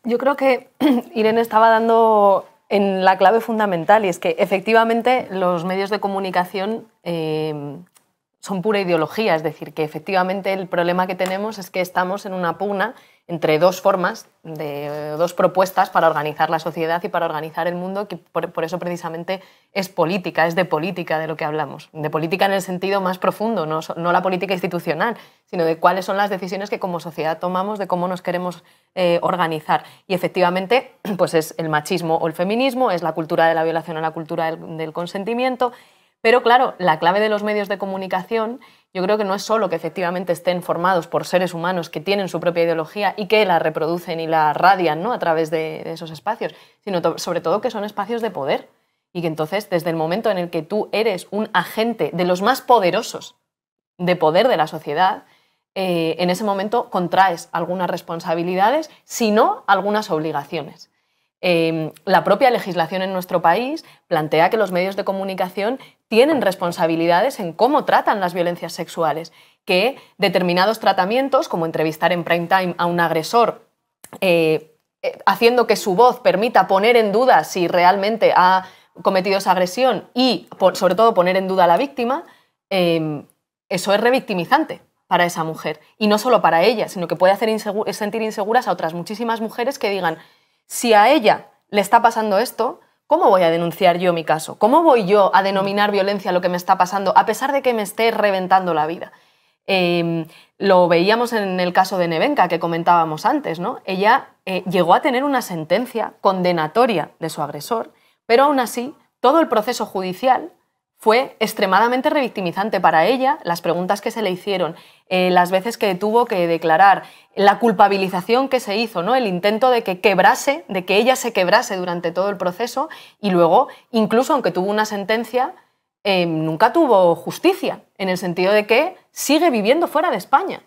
Yo creo que Irene estaba dando en la clave fundamental y es que efectivamente los medios de comunicación eh, son pura ideología, es decir, que efectivamente el problema que tenemos es que estamos en una pugna entre dos formas, de, eh, dos propuestas para organizar la sociedad y para organizar el mundo, que por, eso precisamente es política, es de política de lo que hablamos, de política en el sentido más profundo, no, la política institucional, sino de cuáles son las decisiones que como sociedad tomamos, de cómo nos queremos eh, organizar. Y efectivamente, pues es el machismo o el feminismo, es la cultura de la violación o la cultura del consentimiento, pero claro, la clave de los medios de comunicación yo creo que no es solo que efectivamente estén formados por seres humanos que tienen su propia ideología y que la reproducen y la radian ¿no? a través de, esos espacios, sino sobre todo que son espacios de poder y que entonces desde el momento en el que tú eres un agente de los más poderosos de poder de la sociedad, eh, en ese momento contraes algunas responsabilidades, si no algunas obligaciones. Em, la propia legislación en nuestro país plantea que los medios de comunicación tienen responsabilidades en cómo tratan las violencias sexuales, que determinados tratamientos, como entrevistar en prime time a un agresor, eh, eh, haciendo que su voz permita poner en duda si realmente ha cometido esa agresión y, sobre todo, poner en duda a la víctima, em, eso es revictimizante para esa mujer. Y no solo para ella, sino que puede hacer sentir inseguras a otras muchísimas mujeres que digan, si a ella le está pasando esto, ¿Cómo voy a denunciar yo mi caso? ¿Cómo voy yo a denominar mm. violencia lo que me está pasando, a pesar de que me esté reventando la vida? Em, lo veíamos en el caso de Nevenka que comentábamos antes, ¿no? Ella eh, llegó a tener una sentencia condenatoria de su agresor, pero aún así todo el proceso judicial fue extremadamente revictimizante para ella, las preguntas que se le hicieron, eh, las veces que tuvo que declarar, la culpabilización que se hizo, ¿no? el intento de que quebrase, de que ella se quebrase durante todo el proceso y luego, incluso aunque tuvo una sentencia, eh, nunca tuvo justicia, en el sentido de que sigue viviendo fuera de España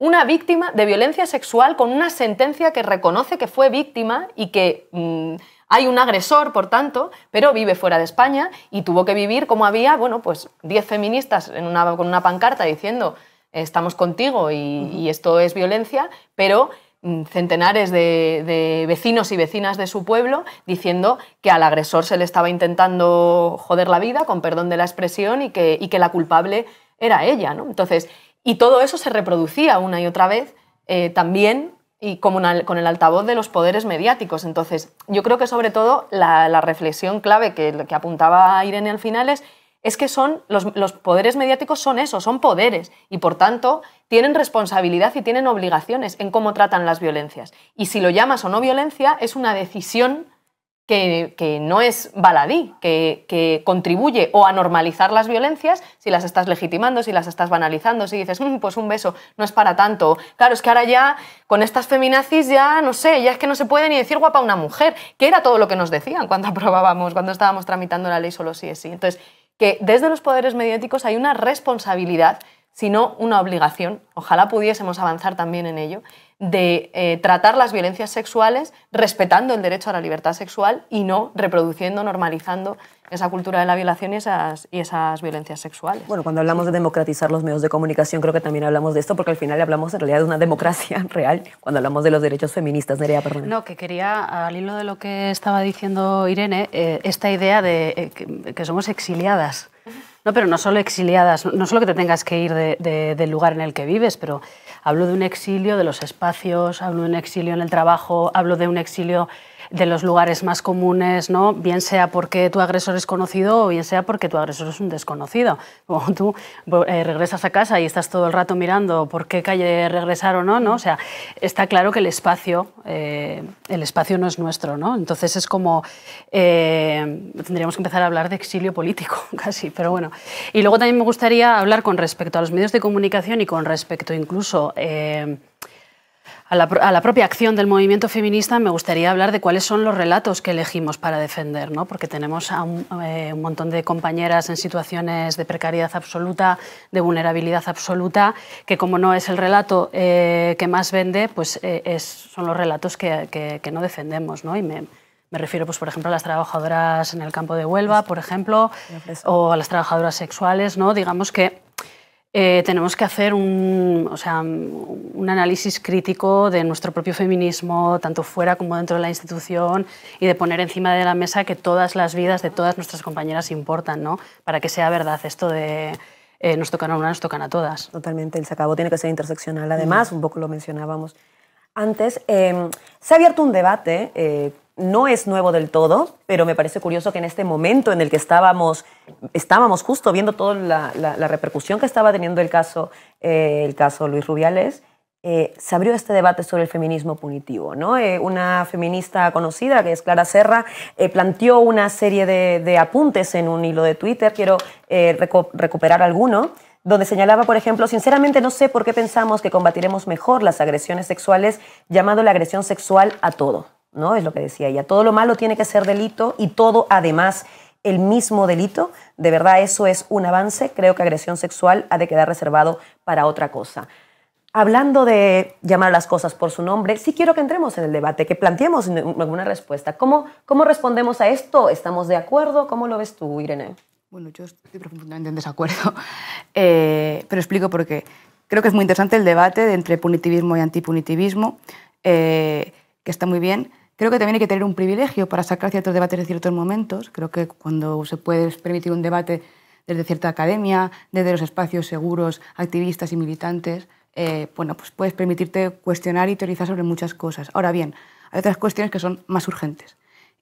una víctima de violencia sexual con una sentencia que reconoce que fue víctima y que mm, hay un agresor, por tanto, pero vive fuera de España y tuvo que vivir como había, bueno, pues 10 feministas en una, con una pancarta diciendo estamos contigo y, esto es violencia, pero mm, centenares de, vecinos y vecinas de su pueblo diciendo que al agresor se le estaba intentando joder la vida, con perdón de la expresión, y que, la culpable era ella. Entonces, y todo eso se reproducía una y otra vez eh, también y como con el altavoz de los poderes mediáticos. Entonces, yo creo que sobre todo la, reflexión clave que, apuntaba Irene al final es, es que son los, los, poderes mediáticos son eso, son poderes y por tanto tienen responsabilidad y tienen obligaciones en cómo tratan las violencias. Y si lo llamas o no violencia, es una decisión que, no es baladí, que, contribuye o a normalizar las violencias si las estás legitimando, si las estás banalizando, si dices, mm, pues un beso, no es para tanto. Claro, es que ahora ya con estas feminazis ya, no sé, ya es que no se puede ni decir guapa a una mujer, que era todo lo que nos decían cuando aprobábamos, cuando estábamos tramitando la ley solo sí es sí. Entonces, que desde los poderes mediáticos hay una responsabilidad sino una obligación, ojalá pudiésemos avanzar también en ello, de eh, tratar las violencias sexuales respetando el derecho a la libertad sexual y no reproduciendo, normalizando esa cultura de la violación y esas, y esas violencias sexuales. Bueno, cuando hablamos de democratizar los medios de comunicación, creo que también hablamos de esto, porque al final hablamos en realidad de una democracia real, cuando hablamos de los derechos feministas. Nerea, perdón. No, que quería, al hilo de lo que estaba diciendo Irene, eh, esta idea de eh, que somos exiliadas no, pero no solo exiliadas, no solo que te tengas que ir del lugar en el que vives, pero hablo de un exilio de los espacios, hablo de un exilio en el trabajo, hablo de un exilio de los lugares más comunes, ¿no? bien sea porque tu agresor es conocido o bien sea porque tu agresor es un desconocido. tú pues, eh, regresas a casa y estás todo el rato mirando por qué calle regresar o no, ¿no? O sea, está claro que el espacio, eh, el espacio no es nuestro, ¿no? Entonces es como, eh, tendríamos que empezar a hablar de exilio político casi, pero bueno. Y luego también me gustaría hablar con respecto a los medios de comunicación y con respecto incluso a la, propia acción del movimiento feminista, me gustaría hablar de cuáles son los relatos que elegimos para defender, ¿no? porque tenemos a un, eh, montón de compañeras en situaciones de precariedad absoluta, de vulnerabilidad absoluta, que como no es el relato eh, que más vende, pues eh, son los relatos que, no defendemos. ¿no? Y me, me refiero, pues, por ejemplo, a las trabajadoras en el campo de Huelva, por ejemplo, o a las trabajadoras sexuales, ¿no? digamos que eh, tenemos que hacer un, o sea, un, análisis crítico de nuestro propio feminismo, tanto fuera como dentro de la institución, y de poner encima de la mesa que todas las vidas de todas nuestras compañeras importan, ¿no? Para que sea verdad esto de... Eh, nos tocan a una, nos tocan a todas. Totalmente, el sacabo tiene que ser interseccional. Además, un poco lo mencionábamos antes, eh, se ha abierto un debate eh, no es nuevo del todo, pero me parece curioso que en este momento en el que estábamos, estábamos justo viendo toda la, repercusión que estaba teniendo el caso, eh, el caso Luis Rubiales, eh, se abrió este debate sobre el feminismo punitivo. ¿no? Eh, una feminista conocida, que es Clara Serra, planteó una serie de, apuntes en un hilo de Twitter, quiero recuperar alguno, donde señalaba, por ejemplo, sinceramente no sé por qué pensamos que combatiremos mejor las agresiones sexuales llamando la agresión sexual a todo. ¿no? Es lo que decía ella. Todo lo malo tiene que ser delito y todo además el mismo delito. De verdad, eso es un avance. Creo que agresión sexual ha de quedar reservado para otra cosa. Hablando de llamar las cosas por su nombre, sí quiero que entremos en el debate, que planteemos alguna respuesta. ¿Cómo, respondemos a esto? ¿Estamos de acuerdo? ¿Cómo lo ves tú, Irene? Bueno, yo estoy profundamente en desacuerdo, eh, pero explico por qué. Creo que es muy interesante el debate entre punitivismo y antipunitivismo, eh, que está muy bien. Creo que también hay que tener un privilegio para sacar ciertos debates de ciertos momentos. Creo que cuando se puede permitir un debate desde cierta academia, desde los espacios seguros, activistas y militantes, eh, bueno, pues puedes permitirte cuestionar y teorizar sobre muchas cosas. Ahora bien, hay otras cuestiones que son más urgentes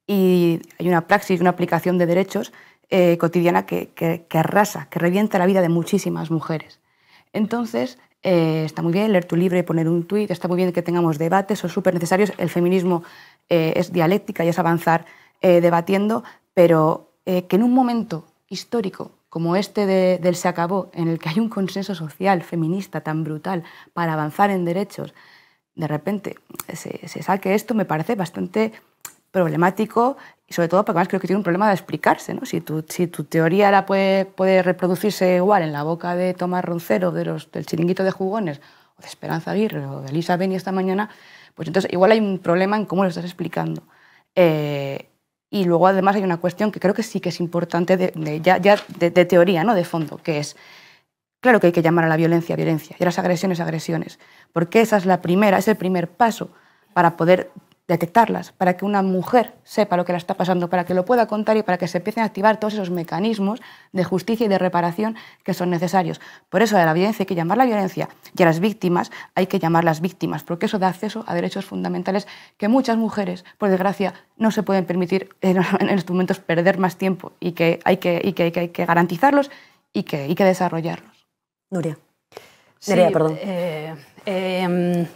y hay una praxis, una aplicación de derechos eh, cotidiana que, arrasa, que revienta la vida de muchísimas mujeres. Entonces, eh, está muy bien leer tu libro y poner un tuit, está muy bien que tengamos debates, son súper necesarios. El feminismo eh, es dialéctica y es avanzar eh, debatiendo, pero eh, que en un momento histórico como este del se acabó, en el que hay un consenso social feminista tan brutal para avanzar en derechos, de repente se, saque esto, me parece bastante problemático y sobre todo porque además creo que tiene un problema de explicarse. Si, tu, si tu teoría la puede, reproducirse igual en la boca de Tomás Roncero, de los, del chiringuito de jugones, o de Esperanza Aguirre, o de Elisa Beni esta mañana, pues entonces igual hay un problema en cómo lo estás explicando. Eh, y luego además hay una cuestión que creo que sí que es importante de, ya, de, teoría, ¿no? de fondo, que es, claro que hay que llamar a la violencia violencia y a las agresiones agresiones, porque esa es la primera, es el primer paso para poder detectarlas, para que una mujer sepa lo que la está pasando, para que lo pueda contar y para que se empiecen a activar todos esos mecanismos de justicia y de reparación que son necesarios. Por eso a la violencia hay que llamar la violencia y a las víctimas hay que llamar las víctimas, porque eso da acceso a derechos fundamentales que muchas mujeres, por desgracia, no se pueden permitir en estos momentos perder más tiempo y que hay que, que, garantizarlos y que, y que desarrollarlos. Nuria. perdón. Eh, em,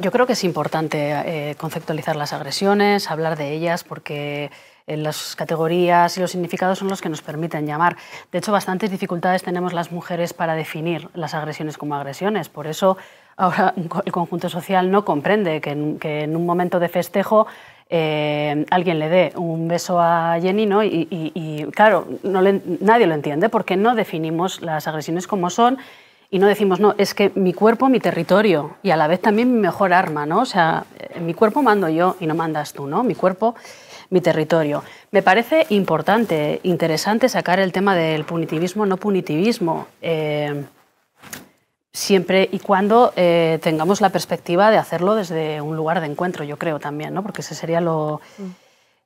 yo creo que es importante eh, conceptualizar las agresiones, hablar de ellas, porque eh, las categorías y los significados son los que nos permiten llamar. De hecho, bastantes dificultades tenemos las mujeres para definir las agresiones como agresiones. Por eso ahora el conjunto social no comprende que en, un momento de festejo eh, alguien le dé un beso a Jenny, ¿no? Y, claro, no nadie lo entiende porque no definimos las agresiones como son y no decimos, no, es que mi cuerpo, mi territorio y a la vez también mi mejor arma, ¿no? O sea, eh, mi cuerpo mando yo y no mandas tú, ¿no? Mi cuerpo, mi territorio. Me parece importante, interesante sacar el tema del punitivismo, no punitivismo. Eh, siempre y cuando eh, tengamos la perspectiva de hacerlo desde un lugar de encuentro, yo creo también, ¿no? porque ese sería lo, mm.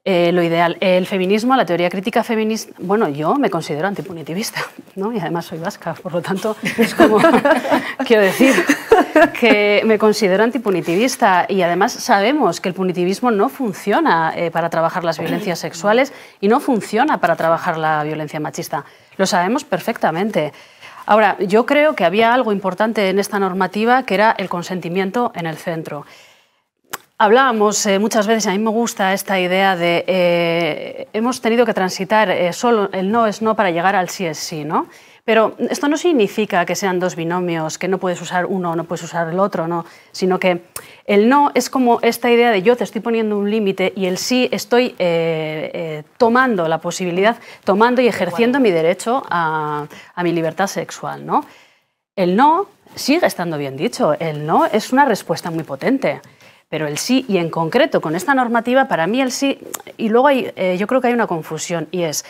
Eh, lo ideal. El feminismo, la teoría crítica feminista, bueno, yo me considero antipunitivista, ¿no? Y además soy vasca, por lo tanto, es como, quiero decir, que me considero antipunitivista y además sabemos que el punitivismo no funciona eh, para trabajar las violencias sexuales y no funciona para trabajar la violencia machista. Lo sabemos perfectamente. Ahora, yo creo que había algo importante en esta normativa que era el consentimiento en el centro. Hablábamos eh, muchas veces, a mí me gusta esta idea de eh, hemos tenido que transitar eh, solo el no es no para llegar al sí es sí, ¿no? Pero esto no significa que sean dos binomios, que no puedes usar uno o no puedes usar el otro, no, sino que el no es como esta idea de yo te estoy poniendo un límite y el sí estoy eh, tomando la posibilidad, tomando y ejerciendo mi derecho a, a, mi libertad sexual, ¿no? El no sigue estando bien dicho, el no es una respuesta muy potente pero el sí, y en concreto con esta normativa, para mí el sí, y luego hay, eh, yo creo que hay una confusión, y es,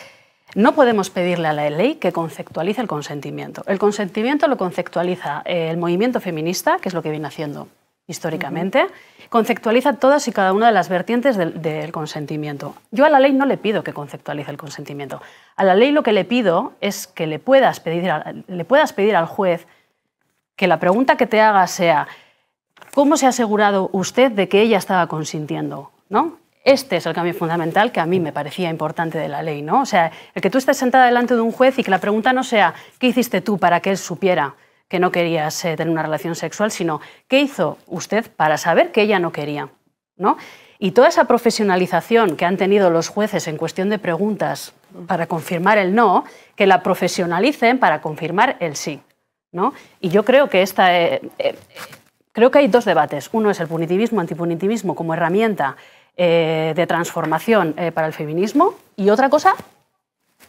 no podemos pedirle a la ley que conceptualice el consentimiento. El consentimiento lo conceptualiza eh, el movimiento feminista, que es lo que viene haciendo históricamente, conceptualiza todas y cada una de las vertientes del, consentimiento. Yo a la ley no le pido que conceptualice el consentimiento. A la ley lo que le pido es que le pedir, le puedas pedir al juez que la pregunta que te haga sea ¿Cómo se ha asegurado usted de que ella estaba consintiendo? ¿No? Este es el cambio fundamental que a mí me parecía importante de la ley, ¿no? O sea, el que tú estés sentada delante de un juez y que la pregunta no sea ¿qué hiciste tú para que él supiera que no querías tener una relación sexual? sino ¿qué hizo usted para saber que ella no quería? ¿No? Y toda esa profesionalización que han tenido los jueces en cuestión de preguntas para confirmar el no, que la profesionalicen para confirmar el sí. ¿no? Y yo creo que esta, eh, eh, creo que hay dos debates. Uno es el punitivismo, antipunitivismo como herramienta eh, de transformación eh, para el feminismo y otra cosa,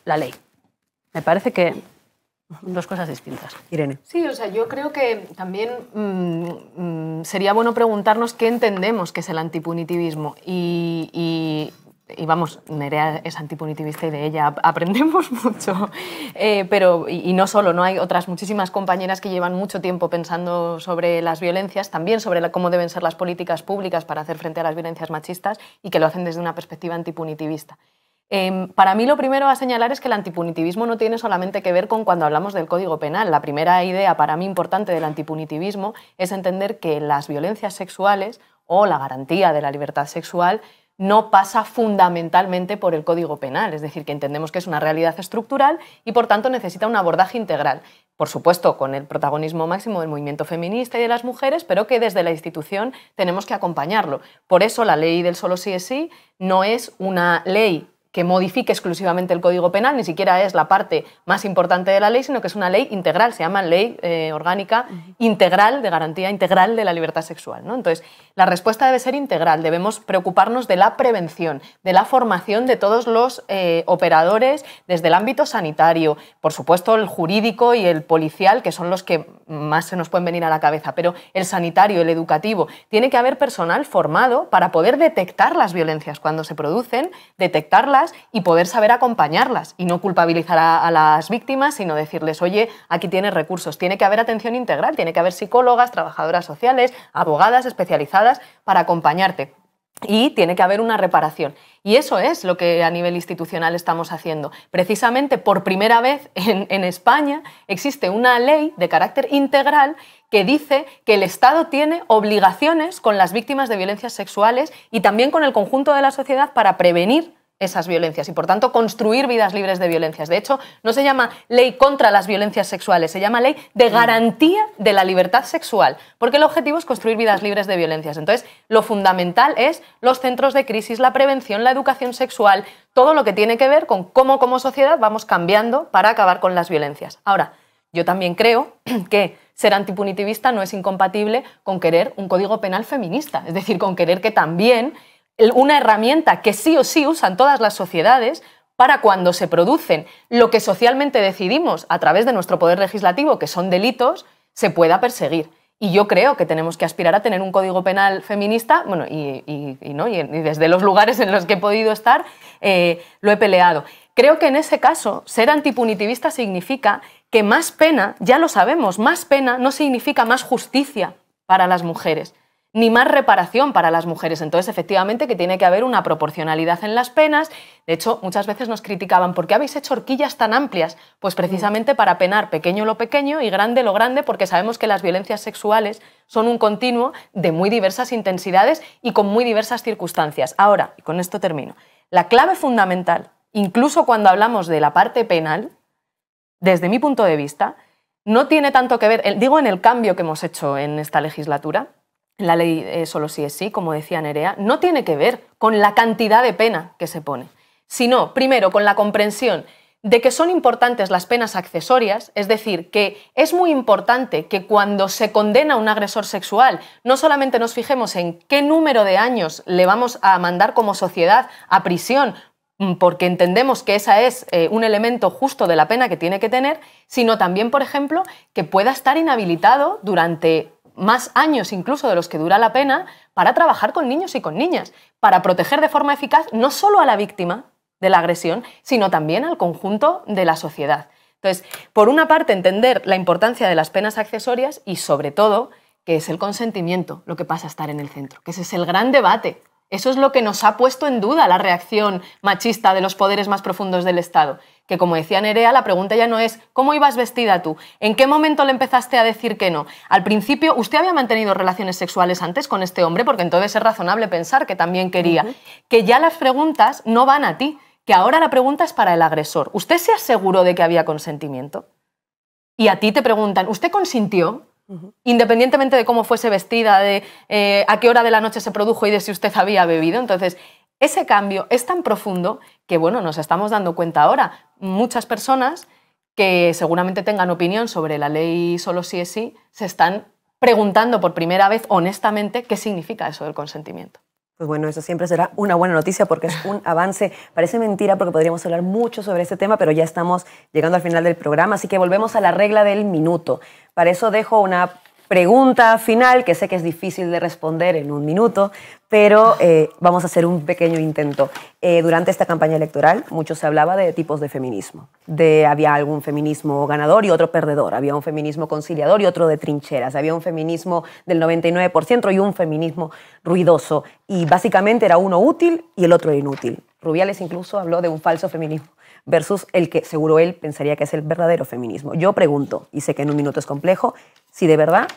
la ley. Me parece que dos cosas distintas. Irene. Sí, o sea, yo creo que también mm, mm, sería bueno preguntarnos qué entendemos que es el antipunitivismo y, y y vamos, Nerea es antipunitivista y de ella aprendemos mucho, eh, pero, y, no solo, ¿no? hay otras muchísimas compañeras que llevan mucho tiempo pensando sobre las violencias, también sobre cómo deben ser las políticas públicas para hacer frente a las violencias machistas y que lo hacen desde una perspectiva antipunitivista. Em, para mí lo primero a señalar es que el antipunitivismo no tiene solamente que ver con cuando hablamos del Código Penal. La primera idea para mí importante del antipunitivismo es entender que las violencias sexuales o la garantía de la libertad sexual no pasa fundamentalmente por el Código Penal, es decir, que entendemos que es una realidad estructural y por tanto necesita un abordaje integral, por supuesto con el protagonismo máximo del movimiento feminista y de las mujeres, pero que desde la institución tenemos que acompañarlo. Por eso la ley del solo sí es sí no es una ley que modifique exclusivamente el Código Penal, ni siquiera es la parte más importante de la ley, sino que es una ley integral, se llama Ley eh, Orgánica Integral de Garantía Integral de la Libertad Sexual. ¿no? Entonces, la respuesta debe ser integral, debemos preocuparnos de la prevención, de la formación de todos los eh, operadores desde el ámbito sanitario, por supuesto el jurídico y el policial, que son los que más se nos pueden venir a la cabeza, pero el sanitario, el educativo, tiene que haber personal formado para poder detectar las violencias cuando se producen, detectarlas y poder saber acompañarlas y no culpabilizar a, las víctimas, sino decirles, oye, aquí tienes recursos, tiene que haber atención integral, tiene que haber psicólogas, trabajadoras sociales, abogadas especializadas para acompañarte y tiene que haber una reparación. Y eso es lo que a nivel institucional estamos haciendo. Precisamente por primera vez en, España existe una ley de carácter integral que dice que el Estado tiene obligaciones con las víctimas de violencias sexuales y también con el conjunto de la sociedad para prevenir esas violencias y por tanto construir vidas libres de violencias. De hecho, no se llama ley contra las violencias sexuales, se llama ley de garantía de la libertad sexual, porque el objetivo es construir vidas libres de violencias. Entonces, lo fundamental es los centros de crisis, la prevención, la educación sexual, todo lo que tiene que ver con cómo como sociedad vamos cambiando para acabar con las violencias. Ahora, yo también creo que ser antipunitivista no es incompatible con querer un código penal feminista, es decir, con querer que también una herramienta que sí o sí usan todas las sociedades para cuando se producen lo que socialmente decidimos a través de nuestro poder legislativo, que son delitos, se pueda perseguir. Y yo creo que tenemos que aspirar a tener un código penal feminista, bueno, y, desde los lugares en los que he podido estar, eh, lo he peleado. Creo que en ese caso, ser antipunitivista significa que más pena, ya lo sabemos, más pena no significa más justicia para las mujeres ni más reparación para las mujeres. Entonces, efectivamente, que tiene que haber una proporcionalidad en las penas. De hecho, muchas veces nos criticaban, ¿por qué habéis hecho horquillas tan amplias? Pues precisamente para penar pequeño lo pequeño y grande lo grande, porque sabemos que las violencias sexuales son un continuo de muy diversas intensidades y con muy diversas circunstancias. Ahora, y con esto termino, la clave fundamental, incluso cuando hablamos de la parte penal, desde mi punto de vista, no tiene tanto que ver, digo en el cambio que hemos hecho en esta legislatura, la ley eh, solo sí es sí, como decía Nerea, no tiene que ver con la cantidad de pena que se pone, sino primero con la comprensión de que son importantes las penas accesorias, es decir, que es muy importante que cuando se condena a un agresor sexual, no solamente nos fijemos en qué número de años le vamos a mandar como sociedad a prisión, mm, porque entendemos que esa es eh, un elemento justo de la pena que tiene que tener, sino también, por ejemplo, que pueda estar inhabilitado durante más años incluso de los que dura la pena, para trabajar con niños y con niñas, para proteger de forma eficaz no solo a la víctima de la agresión, sino también al conjunto de la sociedad. Entonces, por una parte, entender la importancia de las penas accesorias y sobre todo, que es el consentimiento lo que pasa a estar en el centro, que ese es el gran debate eso es lo que nos ha puesto en duda la reacción machista de los poderes más profundos del Estado. Que como decía Nerea, la pregunta ya no es ¿cómo ibas vestida tú? ¿En qué momento le empezaste a decir que no? Al principio, ¿usted había mantenido relaciones sexuales antes con este hombre? Porque entonces es razonable pensar que también quería. Que ya las preguntas no van a ti, que ahora la pregunta es para el agresor. ¿Usted se aseguró de que había consentimiento? Y a ti te preguntan, ¿usted consintió? Independientemente de cómo fuese vestida, de eh, a qué hora de la noche se produjo y de si usted había bebido. Entonces, ese cambio es tan profundo que, bueno, nos estamos dando cuenta ahora. Muchas personas que seguramente tengan opinión sobre la ley solo si es sí, se están preguntando por primera vez honestamente qué significa eso del consentimiento. Pues bueno, eso siempre será una buena noticia porque es un avance. Parece mentira porque podríamos hablar mucho sobre este tema, pero ya estamos llegando al final del programa, así que volvemos a la regla del minuto. Para eso dejo una pregunta final, que sé que es difícil de responder en un minuto, pero eh, vamos a hacer un pequeño intento. Eh, durante esta campaña electoral, mucho se hablaba de tipos de feminismo. De, había algún feminismo ganador y otro perdedor. Había un feminismo conciliador y otro de trincheras. Había un feminismo del 99% y un feminismo ruidoso. Y básicamente era uno útil y el otro inútil. Rubiales incluso habló de un falso feminismo versus el que seguro él pensaría que es el verdadero feminismo. Yo pregunto, y sé que en un minuto es complejo, si de verdad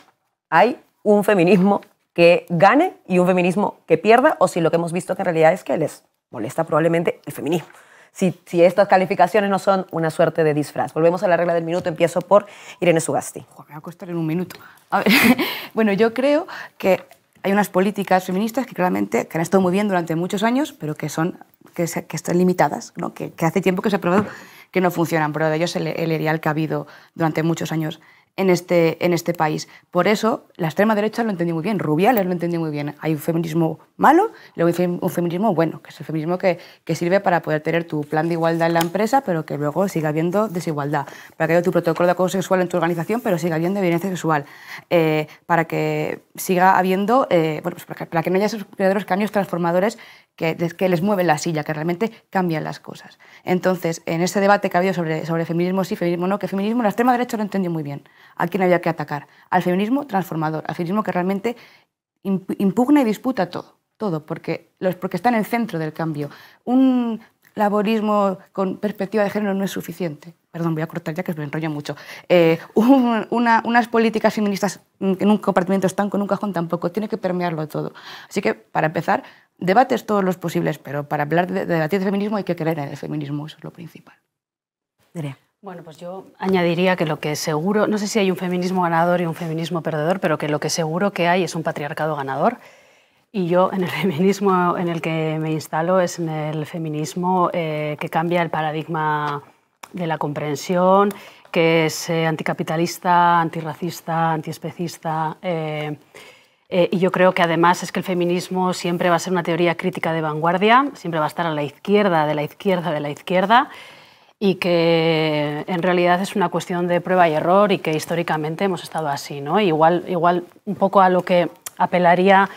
hay un feminismo que gane y un feminismo que pierda, o si lo que hemos visto que en realidad es que les molesta probablemente el feminismo. Si, si estas calificaciones no son una suerte de disfraz. Volvemos a la regla del minuto. Empiezo por Irene Sugasti. me va a costar en un minuto. ver. bueno, yo creo que hay unas políticas feministas que claramente que han estado muy bien durante muchos años, pero que son que, están limitadas, que, hace tiempo que se ha probado que no funcionan, pero de ellos el, el ideal que ha habido durante muchos años en este, en este país. Por eso, la extrema derecha lo entendió muy bien, Rubiales lo entendió muy bien. Hay un feminismo malo y luego hay un feminismo bueno, que es el feminismo que, sirve para poder tener tu plan de igualdad en la empresa, pero que luego siga habiendo desigualdad. Para que haya tu protocolo de acoso sexual en tu organización, pero siga habiendo violencia sexual. Eh, para que siga habiendo, eh, bueno, pues para, que, no haya esos cambios transformadores que, les mueven la silla, que realmente cambian las cosas. Entonces, en ese debate que ha habido sobre, sobre feminismo sí, feminismo no, que feminismo la extrema derecha lo entendió muy bien, a quién había que atacar, al feminismo transformador, al feminismo que realmente impugna y disputa todo, todo, porque, los, porque está en el centro del cambio. Un laborismo con perspectiva de género no es suficiente. Perdón, voy a cortar ya que me enrollo mucho. Eh, unas políticas feministas en un compartimento estanco, con un cajón tampoco, tiene que permearlo todo. Así que, para empezar, debates todos los posibles, pero para hablar de, debatir de feminismo hay que creer en el feminismo, eso es lo principal. Bueno, pues yo añadiría que lo que seguro, no sé si hay un feminismo ganador y un feminismo perdedor, pero que lo que seguro que hay es un patriarcado ganador. Y yo en el feminismo en el que me instalo es en el feminismo eh, que cambia el paradigma de la comprensión, que es eh, anticapitalista, antirracista, antiespecista. Eh, eh, y yo creo que además es que el feminismo siempre va a ser una teoría crítica de vanguardia, siempre va a estar a la izquierda, de la izquierda, de la izquierda, y que en realidad es una cuestión de prueba y error y que históricamente hemos estado así. ¿no? Igual, igual un poco a lo que apelaría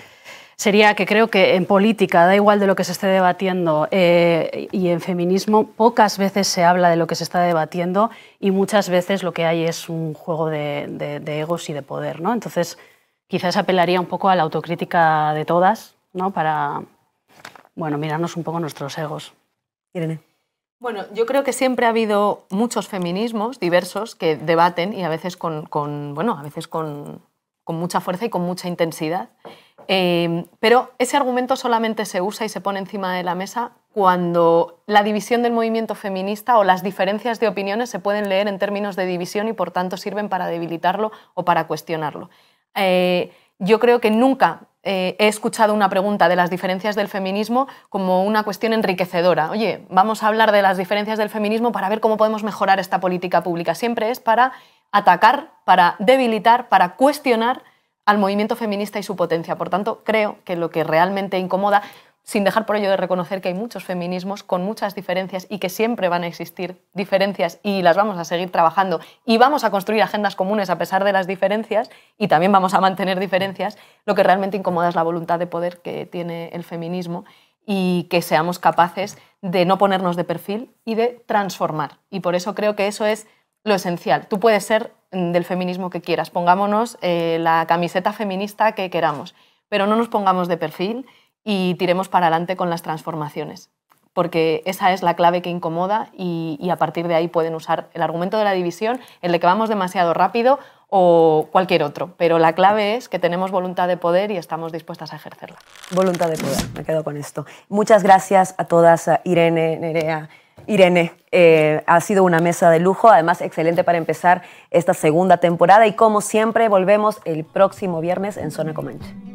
sería que creo que en política, da igual de lo que se esté debatiendo, eh, y en feminismo pocas veces se habla de lo que se está debatiendo y muchas veces lo que hay es un juego de, de egos y de poder. ¿no? Entonces, quizás apelaría un poco a la autocrítica de todas, ¿no? Para, bueno, mirarnos un poco nuestros egos. Irene. Bueno, yo creo que siempre ha habido muchos feminismos diversos que debaten y a veces con, con bueno, a veces con, con, mucha fuerza y con mucha intensidad. Eh, pero ese argumento solamente se usa y se pone encima de la mesa cuando la división del movimiento feminista o las diferencias de opiniones se pueden leer en términos de división y por tanto sirven para debilitarlo o para cuestionarlo. Eh, yo creo que nunca eh, he escuchado una pregunta de las diferencias del feminismo como una cuestión enriquecedora. Oye, vamos a hablar de las diferencias del feminismo para ver cómo podemos mejorar esta política pública. Siempre es para atacar, para debilitar, para cuestionar al movimiento feminista y su potencia. Por tanto, creo que lo que realmente incomoda, sin dejar por ello de reconocer que hay muchos feminismos con muchas diferencias y que siempre van a existir diferencias y las vamos a seguir trabajando y vamos a construir agendas comunes a pesar de las diferencias y también vamos a mantener diferencias, lo que realmente incomoda es la voluntad de poder que tiene el feminismo y que seamos capaces de no ponernos de perfil y de transformar. Y por eso creo que eso es lo esencial. Tú puedes ser del feminismo que quieras, pongámonos eh, la camiseta feminista que queramos, pero no nos pongamos de perfil y tiremos para adelante con las transformaciones, porque esa es la clave que incomoda y, a partir de ahí pueden usar el argumento de la división, el de que vamos demasiado rápido o cualquier otro, pero la clave es que tenemos voluntad de poder y estamos dispuestas a ejercerla. Voluntad de poder, me quedo con esto. Muchas gracias a todas, Irene, Nerea. Irene, eh, ha sido una mesa de lujo, además excelente para empezar esta segunda temporada y como siempre volvemos el próximo viernes en Zona Comanche.